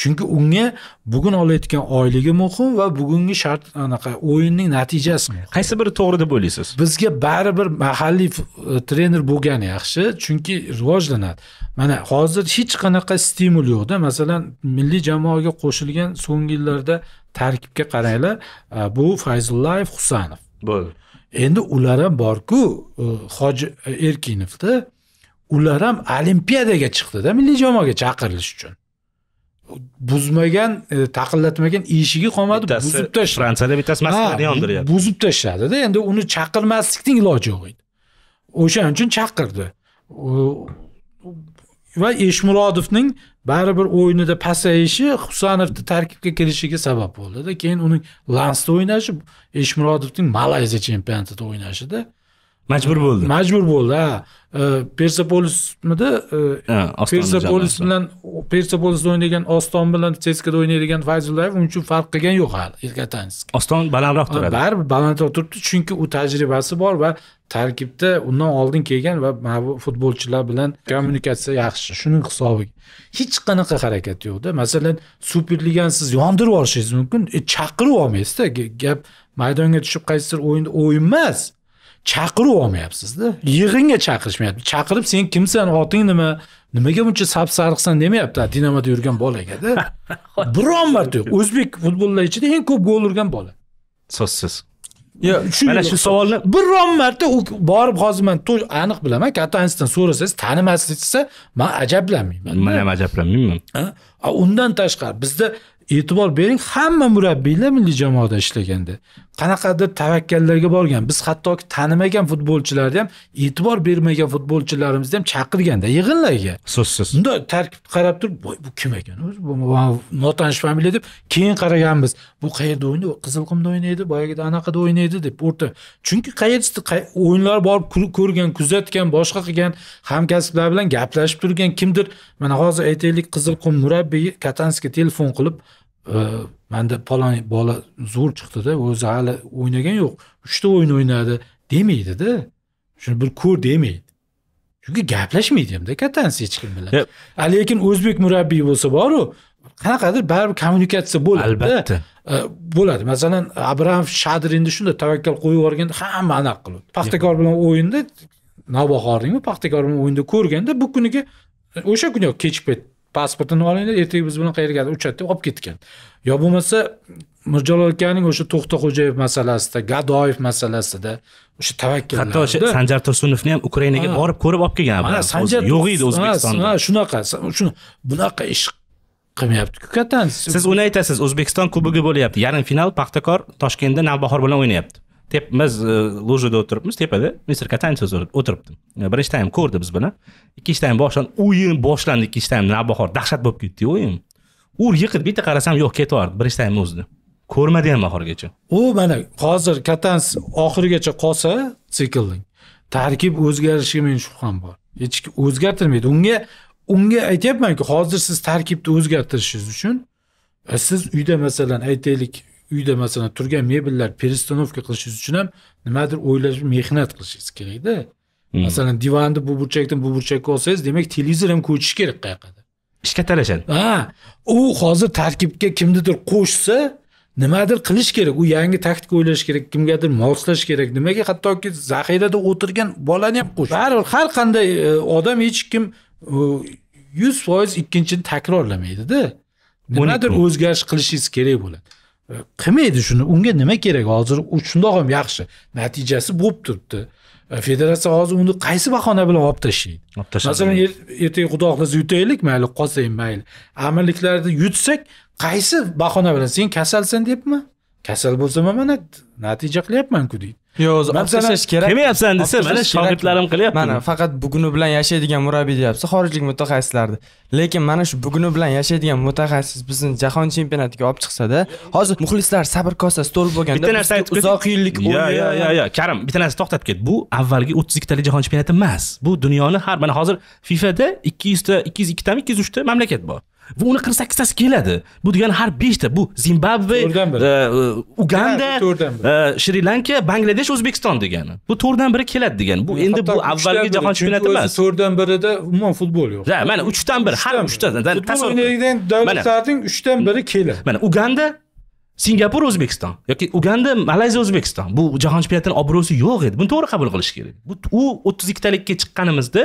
chunki unga bugun olayotgan oyligi muhim va bugungi shart anaqa o'yinning natijasi muhim qaysi biri to'g'ri deb o'ylaysiz bizga baribir mahalliy e, trener bo'lgani yaxshi chunki rivojlanadi mana hozir hech qanaqa stimul yo'qda masalan milliy jamoaga qo'shilgan so'nggi yillarda tarkibga qaranglar e, bu fayzullayev husanov bo'ldi endi ular ham borku e, hoji erkinovda ular ham olimpiadaga chiqdida milliy jamoaga chaqirilish uchun buzmagan e, taqillatmagan eshigi qolmadi buzib tashladi fransiyada bittasi moskvani yondiryapti buzib tashladida endi uni chaqirmaslikning iloji yo'q edi o'shaning uchun chaqirdi va eshmurodovning baribir o'yinida pasayishi husanovni tarkibga kirishiga sabab bo'ldida keyin uning lansda o'ynashi eshmurodovning malayziya chempionatida o'ynashida majbur bo'ldi majbur bo'ldi ha persepolismida e, persapolis bilan persapolisda o'ynagan oston bilan seskada o'ynaydigan fayzullayev uchun farq qilgani yo'q hali erkatans oston balandroq turadi baribir balandroq turibdi chunki u tajribasi bor va tarkibda undan oldin kelgan va futbolchilar bilan kommunikatsiya yaxshi shuning hisobiga hech qanaqa harakat yo'qda masalan superligani siz yondirib yuborishingiz mumkin e, chaqirib olmaysizda gap maydonga tushib qaysidir o'yinda o'yin emas chaqirib olmayapsizda yig'inga chaqirishmayapti chaqirib sen kimsan oting nima nimaga buncha sap sariqsan demayapti dinamoda yurgan bolagada (laughs) biron marta yo'q o'zbek futbollar ichida eng ko'p gol urgan bola so'zsiz mana shu savolni biron marta u borib hozir man aniq bilaman katta so'rasangiz so'rasangiz desa man ajablanmayman man ham ajablanmayman undan tashqari bizda e'tibor bering hamma murabbiylar milliy jamoada ishlaganda qanaqadir tavakkallarga borgan biz hattoki tanimagan futbolchilarni ham e'tibor bermagan futbolchilarimizni ham chaqirganda yig'inlarga so'zsiz bunday tarkibni qarab turib voy bu kim ekan bu notanish familiya deb keyin qaraganmiz bu qayerda o'ynaydi qizilqumda o'ynaydi boyagida anaqada o'ynaydi deb o'rta chunki qayerda o'yinlar borib ko'rgan kuzatgan boshqa qilgan hamkasblar bilan gaplashib turgan kimdir mana hozir aytaylik qizilqum murabbiyi katanskiy telefon qilib manda palon bola zo'r chiqdida o'zi hali o'ynagan yo'q uchta o'yin o'ynadi demaydida shuni bir ko'r demaydi chunki gaplashmaydi hamda kattasi hech kim bilan lekin o'zbek murabbiy bo'lsa boru qanaqadir baribir kommunikatsiya bo'ladi albatta bo'ladi masalan abramov shadrinni shunday tavakkal qo'yib yuborganda hamma anaqa qiladi paxtakor bilan o'yinda navbahorningmi paxtakor bilan o'yinda ko'rganda bu kuniga o'sha kuniyoq kech payt pasportini olinglar ertaga biz bilan qayergadir deb olib ketgan yo bo'lmasa mirjalol akaning o'sha to'xtaxo'jayev masalasida gadoyev masalasida o'sha tavakkal hatto o'sha sanjar tursunovni ham ukrainaga borib ko'rib olib kelgan mana sanjar yo'q edi o'zbekistonda ha shunaqa bunaqa ish qilmayaptiku katan siz uni aytasiz o'zbekiston kubogi bo'lyapti yarim final paxtakor toshkentda navbahor bilan o'ynayapti biz e, lujada o'tiribmiz tepada mister serkataniya o'tiribdi e, birinchi taym ko'rdi biz bilan ikkinchi taym boshlandi o'yin boshlandi ikkinchi taym navbahor dahshat bo'lib ketdiyu o'yin ur yiqilib bitta qarasam yo'q ketaverdi birinchi taymni o'zida ko'rmadi ham oxirigacha u mana hozir katans oxirigacha qolsa siklning tarkib o'zgarishiga meni shubham bor hech kim o'zgartirmaydi unga unga aytyapmanku hozir siz tarkibni o'zgartirishingiz uchun e, siz uyda masalan aytaylik uyda masalan turgan mebellar перестановка qilishingiz uchun ham nimadir o'ylab mehnat qilishingiz kerakda hmm. masalan divanni bu burchakdan bu burchakka olsangiz demak televizor ham ko'chishi kerak qayoqqadir ishga talashadi ha u hozir tarkibga kimnidir qo'shsa nimadir qilish kerak u yangi taktika o'ylash kerak kimgadir moslash kerak nimaga hattoki zaxirada o'tirgan bolani ham qo'sh baribir har qanday e, odam hech kim e, yuz foiz ikkinchini takrorlamaydida nimadir o'zgarish qilishingiz kerak bo'ladi qilmaydi shuni unga nima kerak hozir shundoq ham yaxshi natijasi bo'lib turibdi e, federatsiya hozir uni qaysi bahona bilan olib tashlaydi olib masalan er, ertaga xudo xohlasa yutaylik mayli qolsa ham mayli amirliklarda yutsak qaysi bahona bilan sen kasalsan debmi kasal bo'lsam ham mana natija qilyapmanku deydi yo'q o'zi kerak kelmayapsan desa mana shogirdlarim qilyapti mana faqat buguni bilan yashaydigan murabbiy deyapsiz xorijlik mutaxassislarni lekin mana shu buguni bilan yashaydigan mutaxassis bizni jahon chempionatiga olib chiqsada hozir muxlislar sabr kosasi to'lib bo'lganda bitta narsa aytib uzoq yillik yo yo yo yo karim bitta narsa to'xtatib ket bu avvalgi o'ttiz ikkitalik jahon chempionati emas bu dunyoni har mana hozir fifada ikki yuzta ikki yuz ikkitami ikki yuz uchta mamlakat bor va uni qirq sakkiztasi keladi bu degani har beshta bu zimbabve e, uganda e, shri lanka bangladesh o'zbekiston degani bu to'rtdan biri keladi degani bu endi bu avvalgi jahon chempionati emas to'rtdan birida umuman futbol yo'q ha mana uchdan biri har uchtadan davlatlarning uchdan biri keladi mana uganda singapur o'zbekiston yoki uganda malayziya o'zbekiston bu jahon chempionatini obro'si yo'q edi buni to'g'ri qabul qilish kerak bu u o'ttiz ikkitalikka chiqqanimizda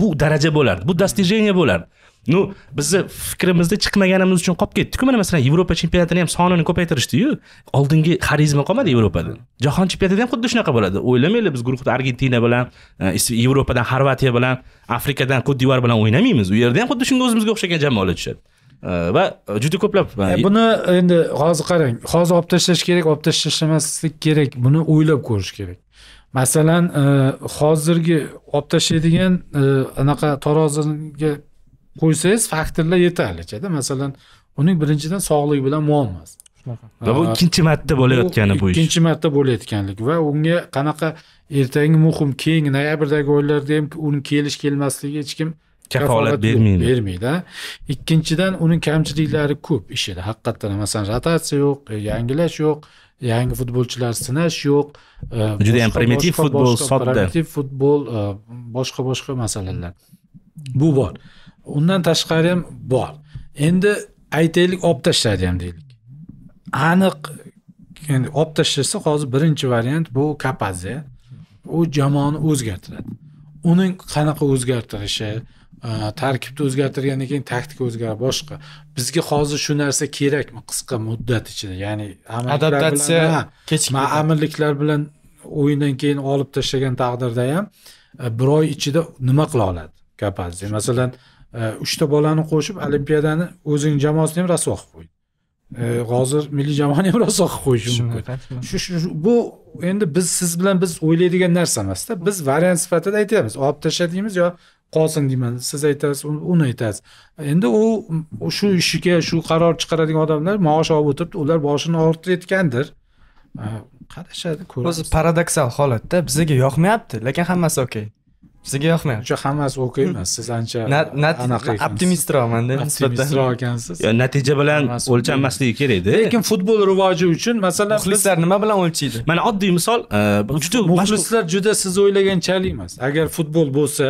bu daraja bo'lardi bu достижение bo'lardi ну bizni fikrimizda chiqmaganimiz uchun qolib ketdiku mana masalan yevropa chempionatini ham sonini ko'paytirishdiyu oldingi xarizma qolmadi yevropada jahon chempionatida ham xuddi shunaqa bo'ladi o'ylamanglar biz guruhda argentina bilan e, yevropadan xorvatiya bilan afrikadan divar bilan o'ynamaymiz u yerda ham xuddi shunga o'zimizga o'xshagan jamoalar tushadi e, va juda ko'plab e, buni endi hozir qarang hozir olib tashlash kerak olib tashlamaslik kerak buni o'ylab ko'rish kerak masalan hozirgi olib tashlaydigan anaqa taroziga qo'ysangiz faktorlar yetarlichada masalan uning birinchidan sog'liq bilan muammosi va bu ikkinchi marta bo'layotgani bu ish ikkinchi marta bo'layotganlik va unga qanaqa ertangi muhim keyingi noyabrdagi oylarda ham uni kelish kelmasligi hech kim kafolat bermaydi bermaydi ikkinchidan uning kamchiliklari ko'p ishida haqiqatdan masalan rotatsiya yo'q e, yangilash yo'q yangi futbolchilar sinash yo'q e, juda yam primitiv futbol sodda primitiv futbol e, boshqa boshqa masalalar bu bor undan tashqari ham bor endi aytaylik olib tashladi ham deylik aniq endi olib tashlasa hozir birinchi variant bu kapaze u jamoani o'zgartiradi uning qanaqa o'zgartirishi e, tarkibni o'zgartirgandan keyin taktika o'zgarib boshqa bizga hozir shu narsa kerakmi qisqa muddat ichida ya'ni adaptatsiya kechikma amirliklar bilan o'yindan keyin olib tashlagan taqdirda ham e, bir oy ichida nima qila oladi kapazzi masalan Э, uchta bolani qo'shib olimpiadani o'zini jamoasini ham rasvo qilib qo'ydi э, hozir milliy jamoani ham rasvo qilib qo'yishi mumkin shu bu endi biz siz bilan biz o'ylaydigan narsa emasda biz variant sifatida aytyapmiz olib tashla deymiz yo qolsin deyman siz aytasiz uni aytasiz endi u shu ishiga shu qaror chiqaradigan odamlar maosh olib o'tiribdi ular boshini og'ritayotgandir qarashadi ko'ramiz o'zi paradoksal holatda bizga yoqmayapti lekin hammasi okey sizga yoqmayapti o'sha hammasi okey emas siz ancha anaqa optimistroqmanda optimistroq ekansiz natija bilan o'lchanmasligi kerakda lekin futbol rivoji uchun masalan muxlislar nima bilan o'lchaydi mana oddiy misol e, juda muxlislar juda siz o'ylaganchalik emas agar futbol bo'lsa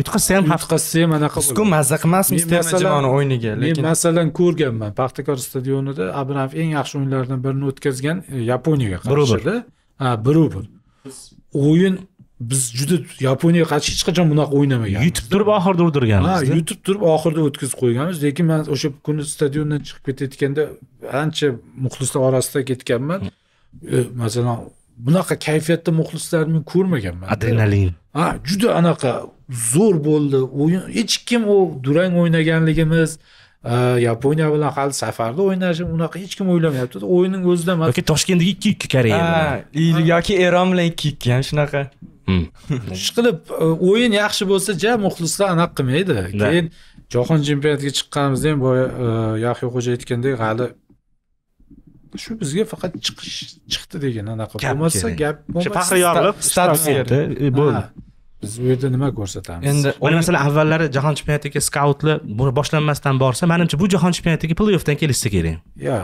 yutqazsa ham yutqazsa ham anaqa sizku mazza qilmasmiz terma jamoani o'yiniga lekin men masalan ko'rganman paxtakor stadionida abramov eng yaxshi o'yinlardan birini o'tkazgan e, yaponiyaga qarshida ha bir bir o'yin biz juda yaponiyaga qarshi hech qachon bunaqa o'ynamaganmiz yutib turib oxirida o'ldirganmiz ha yutib turib oxirida o'tkazib qo'yganmiz lekin man o'sha kuni stadiondan chiqib ketayotganda ancha muxlislar orasida ketganman hmm. e, masalan bunaqa kayfiyatda muxlislarni men ko'rmaganman adrenalin ha juda anaqa zo'r bo'ldi o'yin hech kim u durang o'ynaganligimiz e, yaponiya bilan hali safarda o'ynashi unaqa hech kim o'ylamayaptida o'yinning o'zida yoki toshkentdagi ikki ikki koreya yoki eron bilan ikki ikki ham shunaqa ishqilib hmm. (laughs) e, o'yin yaxshi bo'lsa ja muxlislar anaqa qilmaydi keyin jahon chempionatiga chiqqanimizda ham boya e, yahyo xo'ja aytgandek hali shu bizga faqat chiqish chiqdi degan anaqa bo'lmasa gap faxri yorilib status e, bo'ldi biz bu yerda nima ko'rsatamiz endi mana masalan avvallari jahon chempionatiga skautlar boshlanmasdan borsa manimcha bu jahon chempionatiga pley offdan kelishsa kerak yo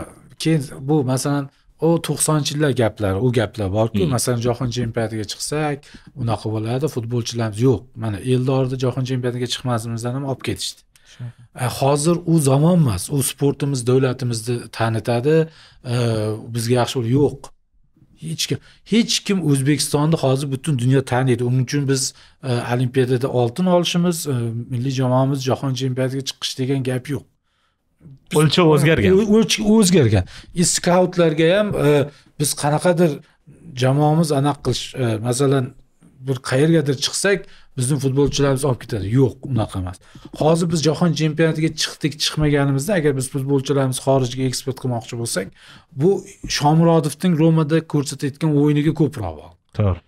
keyin bu masalan u to'qsoninchi yillar gaplari u gaplar borku hmm. masalan jahon chempionatiga chiqsak unaqa bo'ladi futbolchilarimiz yo'q mana eldorni jahon chempionatiga chiqmasimizdan ham olib ketishdi e, hozir u zamon emas u sportimiz davlatimizni tanitadi e, bizga yaxshi yo'q hech kim hech kim o'zbekistonni hozir butun dunyo taniydi uning uchun biz e, olimpiadada oltin olishimiz milliy jamoamiz jahon chempionatiga chiqish degan gap yo'q o'lchov o'zgargan o'lchov o'zgargan e, skautlarga ham e, biz qanaqadir jamoamiz anaqa qilish e, masalan bir qayergadir chiqsak bizni futbolchilarimiz olib ketadi yo'q unaqa emas hozir biz jahon chempionatiga chiqdik chiqmaganimizda agar biz futbolchilarimiz xorijga eksport qilmoqchi bo'lsak bu shomurodovning romada ko'rsatayotgan o'yiniga ko'proq bog'liq to'g'ri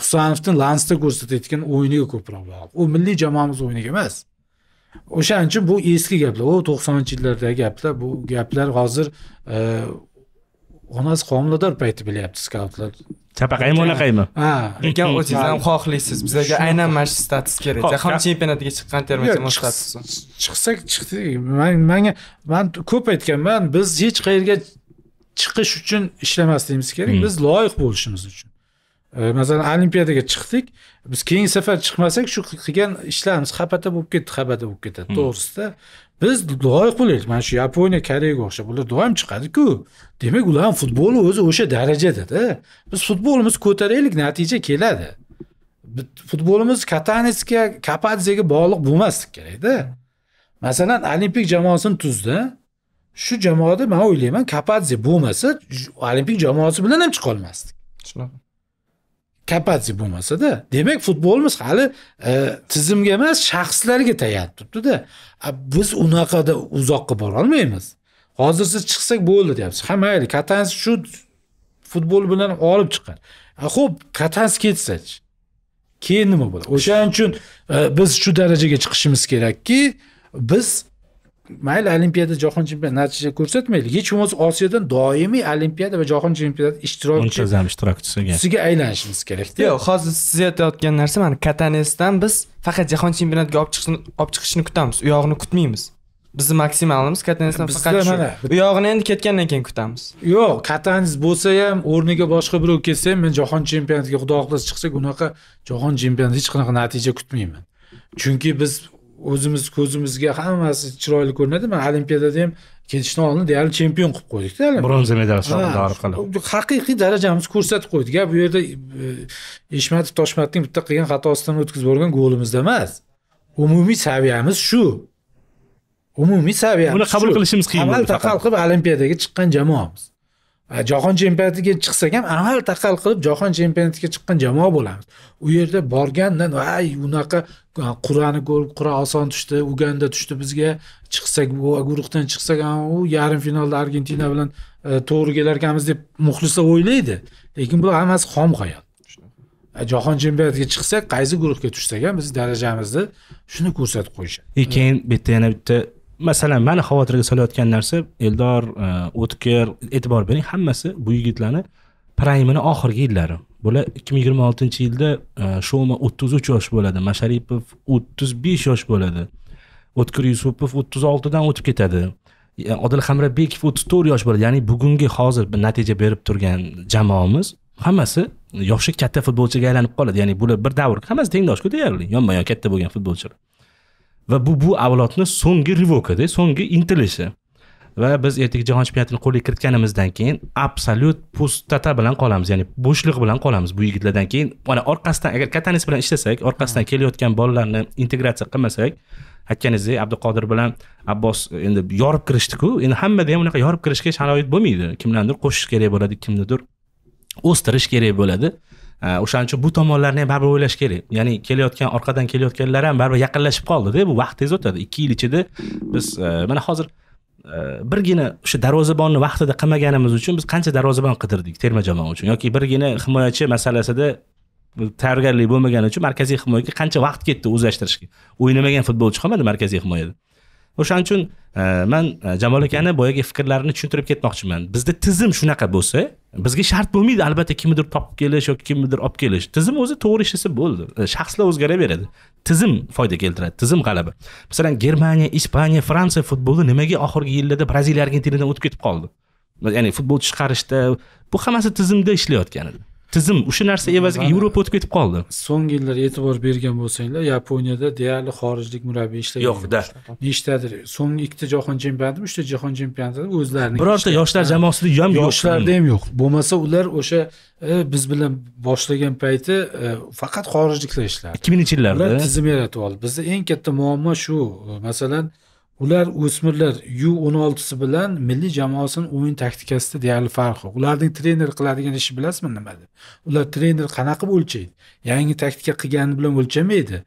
husanovni lansda ko'rsatayotgan o'yiniga ko'proq bog'liq u milliy jamoamiz o'yiniga emas o'shaning uchun bu eski gaplar u to'qsoninchi yillardagi gaplar bu gaplar hozir e, onasi homilador payti bilyapti skautlar chapaqaymi unaqaymi ha lekin o'zingiz ham xohlaysiz bizlarga aynan mana shu status kerak jahon chempionatiga chiqqan terma jamoa statusi chiqsak chiqdik manga man ko'p aytganman biz hech qayerga chiqish uchun ishlamasligimiz kerak hmm. biz loyiq bo'lishimiz uchun masalan olimpiadaga chiqdik biz keyingi safar chiqmasak shu qilgan ishlarimiz xapata bo'lib ketdi xabata bo'lib ketadi hmm. to'g'risida biz loyiq bo'laylik mana shu yaponiya koreyaga o'xshab ular doim chiqadiku demak ularni futboli o'zi o'sha darajadada biz futbolimizni ko'taraylik natija keladi futbolimiz katanetsga kapadzega bog'liq bo'lmaslik kerakda masalan olimpik jamoasini tuzdi shu jamoada man o'ylayman kapadze bo'lmasa olimpik jamoasi bilan ham chiqolmasdik shunaqa kapasi bo'lmasada demak futbolimiz hali e, tizimga emas shaxslarga tayanib turibdida biz unaqada uzoqqa borolmaymiz hozir siz chiqsak bo'ldi deyapsiz ha mayli katansi shu futbol bilan olib chiqqan ho'p katans ketsachi keyin nima bo'ladi o'shaning uchun e, biz shu darajaga chiqishimiz kerakki biz mayli olimpiada jahon chempionati natija ko'rsatmaylik hech bo'lmasa osiyodan doimiy olimpiada va jahon chempionati ishtirokchi muntazam ishtirokchisiga aylanishimiz kerakda yo'q hozir siz aytayotgan narsa mana katanesdan biz faqat jahon chempionatiga olib chiqishni olib chiqishni kutamiz u yog'ini kutmaymiz bizni maksimalimiz katanesdan faqat shu u yog'ini endi ketgandan keyin kutamiz yo'q katanes bo'lsa ham o'rniga boshqa birov kelsa ham men jahon chempionatiga xudo xohlasa chiqsak unaqa jahon chempionati hech qanaqa natija kutmayman chunki biz o'zimiz ko'zimizga hammasi chiroyli ko'rinadi mana olimpiadada ham ketishdan oldin deyarli chempion qilib qo'ydikda bronza medal sovrindori qilib haqiqiy darajamizni ko'rsatib qo'ydik a bu yerda e, eshmatov toshmatning bitta qilgan xatosidan o'tkazib yuborgan golimizda emas umumiy saviyamiz shu umumiy saviyamiz buni qabul qilishimiz qiyin bo'ldi taqal qilib olimpiadaga chiqqan jamoamiz jahon chempionatiga chiqsak ham amal taqal qilib jahon chempionatiga chiqqan jamoa bo'lamiz u yerda borgandan ay unaqa qur'ani ko'rib qur'a oson tushdi uganda tushdi bizga chiqsak guruhdan chiqsak u yarim finalda argentina bilan e, to'g'ri kelarkanmiz deb muxlislar o'ylaydi lekin bu hammasi xom xayol jahon chempionatiga chiqsak qaysi guruhga tushsak ham biz darajamizni shuni ko'rsatib qo'yishadi keyin bu yerda yana bitta masalan mani xavotirga solayotgan narsa eldor o'tkir e, e'tibor bering hammasi bu yigitlarni praymini oxirgi yillari bular ikki ming yigirma oltinchi yilda e, shoma o'ttiz uch yosh bo'ladi masharipov o'ttiz besh yosh bo'ladi o'tkir yusupov o'ttiz oltidan o'tib ketadi e, odil hamrabekov o'ttiz to'rt yosh bo'ladi ya'ni bugungi hozir natija berib turgan jamoamiz hammasi yoshi katta futbolchiga aylanib qoladi ya'ni bular bir davr hammasi tengdoshku deyarli yonma yon katta bo'lgan futbolchilar va bu bu avlodni so'nggi rivokida so'nggi intilishi va biz ertaga jahon chempionatini qo'lga kiritganimizdan keyin absolyut pustota bilan qolamiz ya'ni bo'shliq bilan qolamiz bu yigitlardan keyin mana orqasidan agar katanis bilan ishlasak orqasidan kelayotgan bolalarni integratsiya qilmasak aytganingizdek abduqodir bilan abbos endi yorib kirishdiku endi hammada ham unaqa yorib kirishga sharoit bo'lmaydi kimlarnidir qo'shish kerak bo'ladi kimnidir o'stirish kerak bo'ladi Э, o'shaning uchun bu tomonlarni ham baribir o'ylash kerak ya'ni kelayotgan orqadan kelayotganlar ham baribir yaqinlashib qoldida bu vaqt tez o'tadi ikki yil ichida biz e, mana hozir e, birgina o'sha darvozabonni vaqtida qilmaganimiz uchun biz qancha darvozabon qidirdik terma jamoa uchun yoki birgina himoyachi masalasida tayyorgarlik bo'lmagani uchun markaziy himoyaga qancha vaqt ketdi o'zlashtirishga o'ynamagan futbolchi qolmadi markaziy himoyada o'shaning uchun e, man e, jamol akani boyagi fikrlarini tushuntirib ketmoqchiman bizda tizim shunaqa bo'lsa bizga shart bo'lmaydi albatta kimnidir topib kelish yoki kimnidir olib kelish tizim o'zi to'g'ri ishlasa bo'ldi e, shaxslar o'zgaraveradi tizim foyda keltiradi tizim g'alaba masalan germaniya ispaniya fransiya futboli nimaga oxirgi yillarda braziliya argentinadan o'tib ketib qoldi ya'ni futbol chiqarishda bu hammasi tizimda ishlayotgan edi tizim o'sha narsa evaziga yevropa o'tib ketib qoldi so'nggi yillar e'tibor bergan bo'lsanglar yaponiyada deyarli xorijlik murabbiy ishlaydi yo'qda nechtadir so'nggi ikkita jahon chempionatimi uchta jahon chempionatida o'zlarini birorta yoshlar jamoasida ham yo'q yoshlarda ham yo'q bo'lmasa ular o'sha e, biz bilan boshlagan payti e, faqat xorijliklar ishlardi ikki minginchi yillarda tizim yaratib oldi bizda eng katta muammo shu masalan ular o'smirlar yu o'n oltisi bilan milliy jamoasini o'yin taktikasida deyarli farqi ularning trener qiladigan ishi bilasizmi nima deb ular trener qanaqa qilib o'lchaydi yangi taktika qilgani bilan o'lchamaydi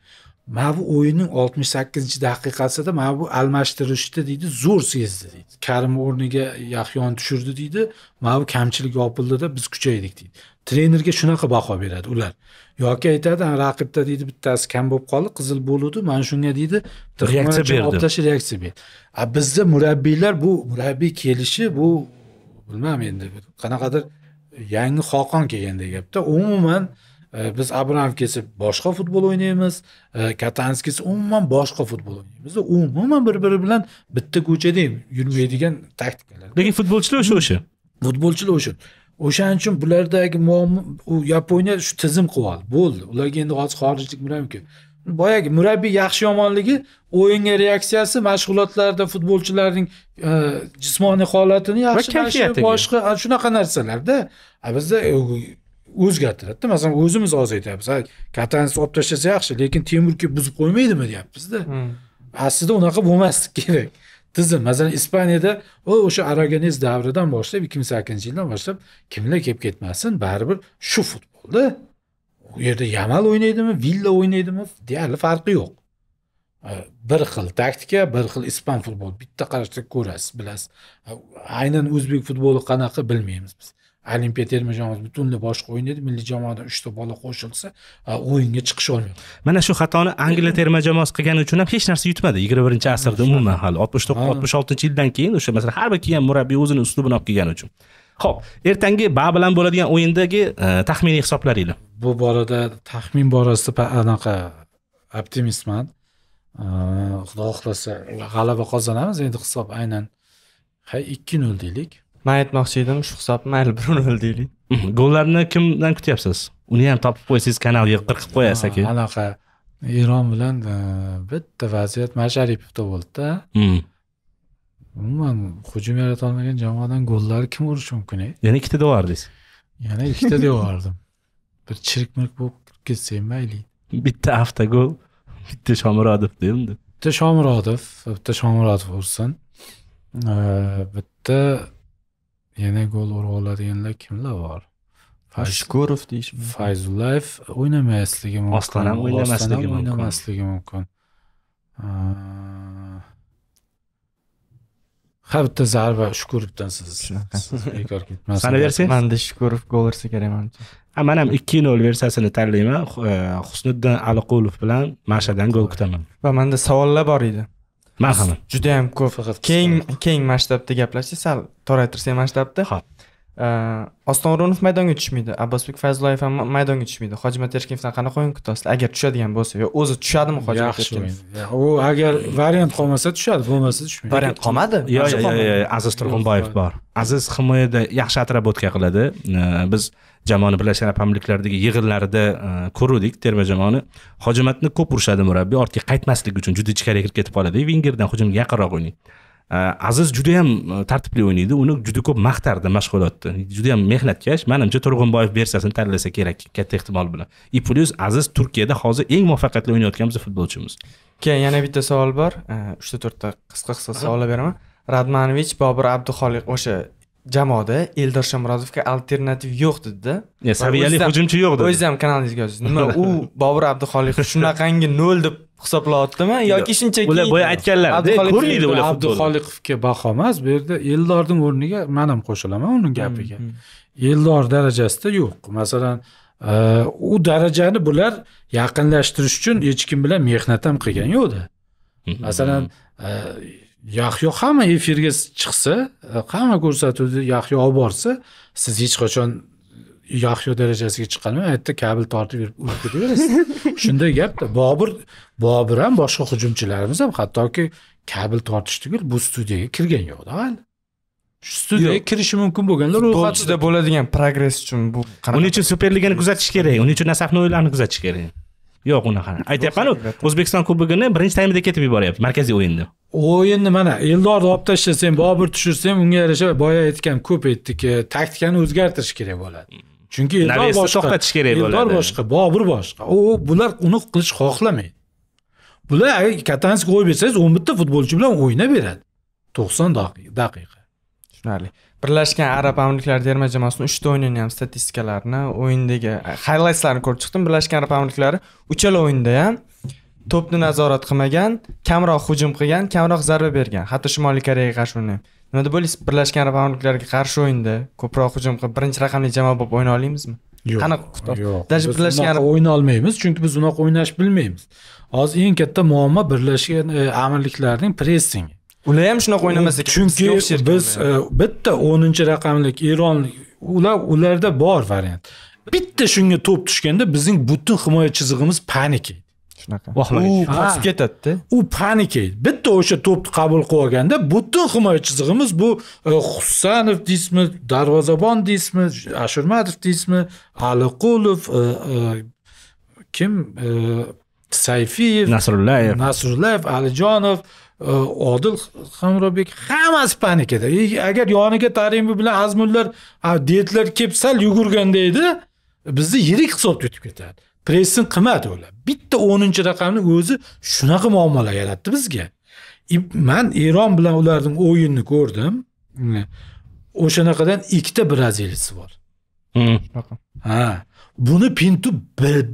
mana bu o'yinning oltmish sakkizinchi daqiqasida mana bu almashtirishni deydi zo'r sezdi deydi karim o'rniga yahyoni tushirdi deydi mana bu kamchilik yopildida biz kuchaydik deydi trenerga shunaqa baho beradi ular yoki aytadi raqibda deydi bittasi kam bo'lib qoldi qizil bo'luvdi mana shunga deydi reaksiya berdi olib tashla reaksiya berdi a bizda murabbiylar bu murabbiy kelishi bu bilmadim endi qanaqadir yangi xoqon kelganday gapda umuman e, biz abramov kelsa boshqa futbol o'ynaymiz e, katanski kelsa umuman boshqa futbol o'ynaymiz umuman bir biri bilan bitta ko'chada yurmaydigan taktikalar lekin futbolchilar o'sha o'sha futbolchilar o'sha o'shaning uchun bulardagi muammo u yaponiya shu tizim qilib oldi bo'ldi ularga endi hozir xorijlik murabbiyki boyagi murabbiy yaxshi yomonligi o'yinga reaksiyasi mashg'ulotlarda futbolchilarning e, jismoniy holatini yaxshilashi boshqa shunaqa narsalarda bizda e, o'zgartiradida masalan o'zimiz hozir aytyapmiz katanisni olib tashlasa yaxshi lekin temurki buzib qo'ymaydimi deyapmizda hmm. aslida unaqa bo'lmasligi kerak tizim masalan ispaniyada u o'sha aragonez davridan boshlab ikki ming sakkizinchi yildan boshlab kimlar kelib ketmasin baribir shu futbolda u yerda yamal o'ynaydimi villa o'ynaydimi deyarli farqi yo'q bir xil taktika bir xil ispan futboli bitta qarashda ko'rasiz bilasiz aynan o'zbek futboli qanaqa bilmaymiz biz olimpiya terma jamoasi butunlay boshqa edi milliy jamoadan uchta bola qo'shilsa o'yinga chiqish olmaydi mana shu xatoni angliya terma jamoasi qilgani uchun ham hech narsa yutmadi yigirma birinchi asrda umuman hali oltmish to'qqiz oltmish oltinchi yildan keyin o'sha masalan har bir kelgan murabbiy o'zini uslubini olib kelgani uchun ho'p ertangi ba bilan bo'ladigan o'yindagi e, taxminiy hisoblaringlar bu borada taxmin borasida anaqa optimistman e, xudo xohlasa g'alaba qozonamiz endi hisob aynan ha ikki nol deylik man aytmoqchi edim shu hisob mayli bir nol deylik mhm. gollarni kimdan kutyapsiz uni ham topib qo'ysangiz kanalga qirqib qo'yasiz aka ah, anaqa eron bilan e, bitta vaziyat mana sharipovda bo'ldida mhm. umuman hujum yarata olmagan jamoadan gollarni kim urishi mumkin e? yana deb yubordingiz yana deb yubordim (laughs) bir chirik mirik bo'lib kirib ham mayli bitta avtogol bitta shomurodov bitta shomurodov bitta shomurodov ursin e, bitta yana gol oladiganlar kimlar bor fashkurov deyish fayzullayev o'ynamasligi mumkin oston ham o'ynamasligi mumkin o'ynamasligi mumkin har bitta zarba shukurovdan siz bekor ketmasin sanaversangiz manda shukurov gol ursa kerak manimcha man ham ikki nol versiyasini tanlayman husniddin aliqulov bilan mashadan gol kutaman va manda savollar bor edi marhamat juda yam ko'p keng keng masshtabda gaplashsak sal toraytirsak masshtabda ha oston o'runov maydonga tushmaydi abbosbek fayzullayev ham maydonga tushmaydi hojimat erkinovdan qanaqa o'yin kutasiz agar tushadigan bo'lsa yo o'zi tushadimi hoji yaxshi u agar variant qolmasa tushadi bo'lmasa tushmaydi variant qolmadi yo'q yo'q aziz turg'unboyev bor aziz himoyada yaxshi отработка qiladi biz jamoani birlashgan arab amirliklaridagi yig'inlarida ko'ruvdik terma jamoani hojimatni ko'p urishadi murabbiy ortga qaytmaslik uchun juda ichkariga kirib ketib qoladi vingerdan hujumga yaqinroq o'ynaydi Э, aziz juda yam э, tartibli o'ynaydi uni juda ko'p maqtardi mashg'ulotni yam mehnatkash manimcha turg'unboyev versiyasini tanlasa kerak katta ehtimol bilan и plyus aziz turkiyada hozir eng muvaffaqiyatli o'ynayotgan bizni futbolchimiz keyin yana bitta savol bor э, uchta to'rtta qisqa qisqa savol beraman radmanovich bobur abduxoliq o'sha jamoada eldor shomurodovga alternativ yo'q dedida e, saviyali hujumchi yo'q dedi o'zingiz ham kanalingizga yozdingiz nima u (laughs) bobur abduxoliqov shunaqangi nol deb hisoblayaptimi yoki shunchaki ular boya aytganlar ko'rmaydi ular abduxoliqovga baho emas bu yerda eldorni o'rniga man ham qo'shilaman uni hmm, gapiga hmm. eldor darajasida yo'q masalan e, u darajani bular yaqinlashtirish uchun hech kim bilan mehnat ham qilgan yo'qda hmm, masalan e, yahyo hamma efirga chiqsa e, hamma ko'rsatuvni yahyo olib borsa siz hech qachon yaxshi darajasiga chiqarmang aytdi kabel tortib yurib urib ketaverasiz shunday gapda bobur bobur ham boshqa hujumchilarimiz ham hattoki kabel tortish tugul bu studiyaga kirgan yo'qda hali studiyaga kirishi mumkin bo'lganlar ro'yxatida bo'ladigan progress uchun bu uning uchun superligani kuzatish kerak uning uchun nasafni o'yinlarini kuzatish kerak yo'q unaqa aytyapmanu o'zbekiston kubogini birinchi taymida ketib yuboryapti markaziy o'yinda o'yinni mana eldorni olib tashlasang bobur tushirsang unga yarasha boya aytgan ko'p aytdik taktikani o'zgartirish kerak bo'ladi chunki eldor to'xtatish kerak bo'ladi eldor boshqa bobur boshqa u bular uni qilish xohlamaydi bular agar katanskiy qo'yib bersangiz o'n bitta futbolchi bilan o'ynab beradi to'qson daqiqa tushunarli birlashgan arab amirliklari terma jamoasini uchta o'yinini ham statistikalarini o'yindagi highlightslarini ko'rib chiqdim birlashgan arab amirliklari uchala o'yinda ham to'pni nazorat qilmagan kamroq hujum qilgan kamroq zarba bergan hatto shimoliy koreyaga qarshi ham nima deb o'ylaysiz birlashgan arab amirliklariga qarshi o'yinda ko'proq hujum qilib birinchi raqamli jamoa bo'lib o'yna olamizmi yo'q qanaqa yo'q даже birlashgan arab o'yna olmaymiz chunki biz unaqa o'ynash bilmaymiz hozir eng katta muammo birlashgan e, amirliklarning pressingi ular ham shunaqa o'ynamasa chunki biz e, bitta o'ninchi raqamlik eron ular ularda bor variant bitta shunga to'p tushganda bizning butun himoya chizig'imiz panikaydi shunaqa u qochib ketadida u panikaydi bitta o'sha to'pni qabul qilib olganda butun himoya chizig'imiz bu husanov e, deysizmi darvozabon deysizmi ashurmatov deysizmi aliqulov e, e, kim sayfiyev nasrullayev nasrullayev alijonov odil hamrobek hammasi panikada agar yoniga tarimi bilan azmullar detlar kelib sal yugurganda edi bizni yirik hisobda o'tib ketadi pressing qilmadi ular bitta o'ninchi raqamni o'zi shunaqa muammolar yaratdi bizga man eron bilan ularning o'yinini ko'rdim o'shanaqadan ikkita braziliyasi bor hmm. ha buni pintu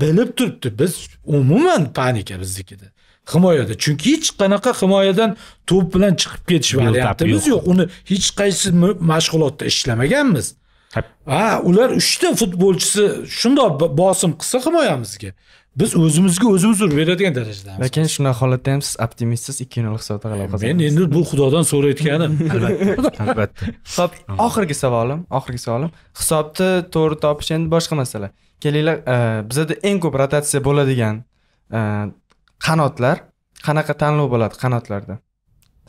bilib turibdi biz umuman panika biznikida himoyada chunki hech qanaqa himoyadan to'p bilan chiqib ketish variantimiz yo'q uni hech qaysi mashg'ulotda ishlamaganmiz ha ular uchta futbolchisi shundoq bosim qilsa himoyamizga biz o'zimizga o'zimiz urib beradigan darajadamiz lekin shunday holatda ham siz optimistsiz ikki nol hisobda g'alaba qozonasiz men endi bu xudodan so'rayotganim (laughs) albatta albatta hop oxirgi savolim oxirgi savolim hisobni to'g'ri topish endi boshqa masala kelinglar e, bizada eng ko'p rotatsiya bo'ladigan e, qanotlar qanaqa tanlov bo'ladi qanotlarda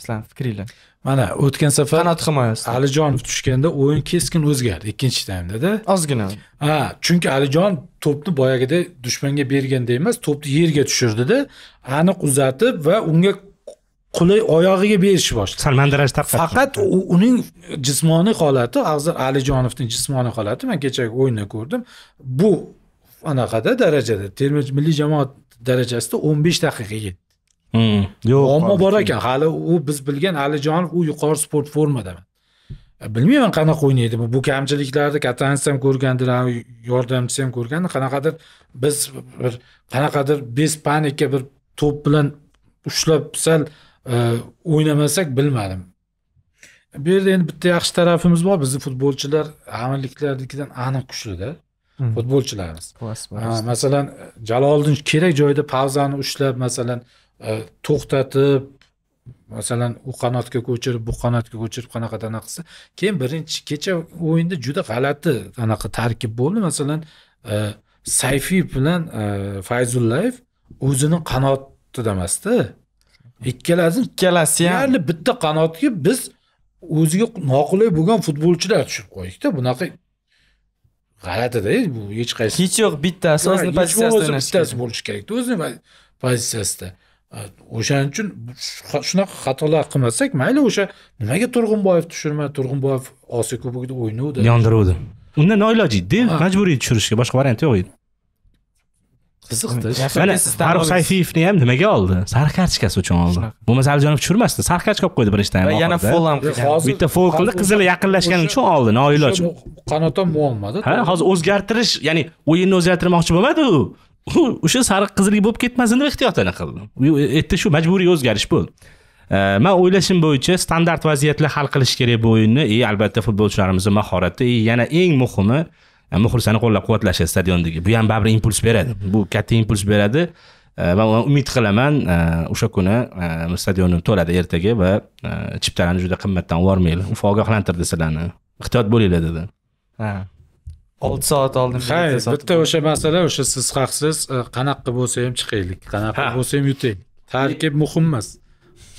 sizlarni fikringlar mana o'tgan safar qanot himoyasi alijonov tushganda o'yin keskin o'zgardi ikkinchi taymdada ozgina ha chunki alijon to'pni boyagida dushmanga berganda emas to'pni yerga tushirdida aniq uzatib va unga qulay oyog'iga berishni boshladi sal mandiraj tarqatdi faqat uning jismoniy holati hozir alijonovni jismoniy holati man kechagi o'yinda ko'rdim bu anaqada darajada terma milliy jamoa darajasida o'n besh daqiqaga Hmm. yo'q muammo bor ekan hali u biz bilgan alijonov u yuqori sport formada e, bilmayman qanaqa o'ynaydi bu kamchiliklarni katansi ham ko'rgandilar yordamchisi ham ko'rgan qanaqadir biz bir qanaqadir bez panikka bir to'p bilan ushlab sal e, o'ynamasak bilmadim bu yerda endi bitta yaxshi tarafimiz bor bizni futbolchilar amirliklarnikidan aniq kuchlida futbolchilarimiz masalan jaloliddin kerak joyda pauzani ushlab masalan Э, to'xtatib masalan u qanotga ko'chirib bu qanotga ko'chirib qanaqa anaqa qilsa keyin birinchi kecha o'yinda juda g'alati anaqa tarkib bo'ldi masalan e, sayfi bilan e, fayzullayev o'zini qanotida emasda ikkalasi ikkalasi ham ya'ni bitta qanotga biz o'ziga noqulay bo'lgan futbolchilar tushirib qo'ydikda bunaqa g'alatida bu hech qaysi hech yo'q bitta asosiy pozitsiyasida bittasi bo'lishi kerakda o'zini pozitsiyasida o'shaning uchun shunaqa xatolar qilmasak mayli o'sha nimaga turg'unboyev tushirmadi turg'unboyev osiyo kubogida o'ynavdi yondiruvdi unda noiloj edi majburiy tushirishga boshqa variant yo'q edi qiziqda mana farruh sayfiyevni ham nimaga oldi sariq kartochkasi uchun oldi bo'lmasa alijonov tushirmasdi sariq kartochka olib qo'ydi birinchi taym va yana fol ham qilgan bitta fol qildi qizil yaqinlashgani uchun oldi noiloj qanotda muammoda ha hozir o'zgartirish ya'ni o'yinni o'zgartirmoqchi bo'lmadi u (laughs) o'sha sariq qizilga bo'lib ketmasin deb ehtiyot ana qildim erta shu majburiy o'zgarish bu man o'ylashim bo'yicha standart vaziyatlar hal qilish kerak bu o'yinni и albatta futbolchilarimizni mahorati и yana eng muhimi e, muxlislarni qo'llab quvvatlashi stadiondagi bu ham baribir impuls beradi bu katta impuls beradi va umid qilaman e, o'sha kuni e, stadionni to'ladi ertaga va chiptalarni juda qimmatdan yubormanglar ogohlantirdi sizlarni ehtiyot bo'linglar dedi ha olti soat oldin ha bitta o'sha masala o'sha siz haqsiz e, qanaqa bo'lsa ham chiqaylik qanaqa bo'lsa ham yutaylik tarkib muhim emas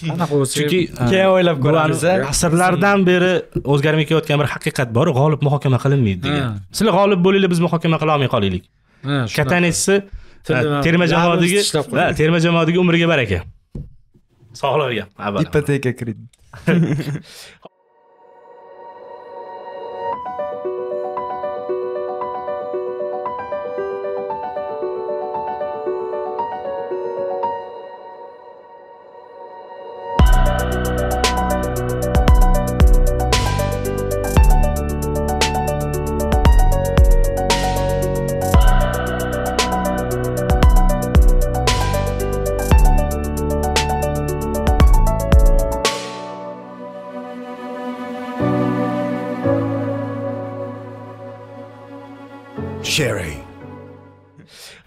qanaqa bo'lsa chunki e, keyin o'ylab ko'ramiz e, asrlardan beri o'zgarmay kelayotgan bir haqiqat bor g'olib muhokama qilinmaydi degan sizlar g'olib bo'linglar biz muhokama qila olmay qolaylik katanechisi terma jamoadagi terma jamoadagi umriga baraka sog'lig'iga ipoteka kredit (laughs) (laughs)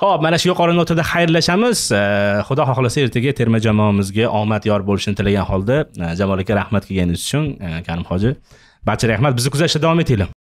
ho'p mana shu yuqori notada xayrlashamiz xudo xohlasa ertaga terma jamoamizga omad yor bo'lishini tilagan holda e, jamol aka rahmat kelganingiz uchun e, karim hoji barchaga rahmat bizni kuzatishda davom etinglar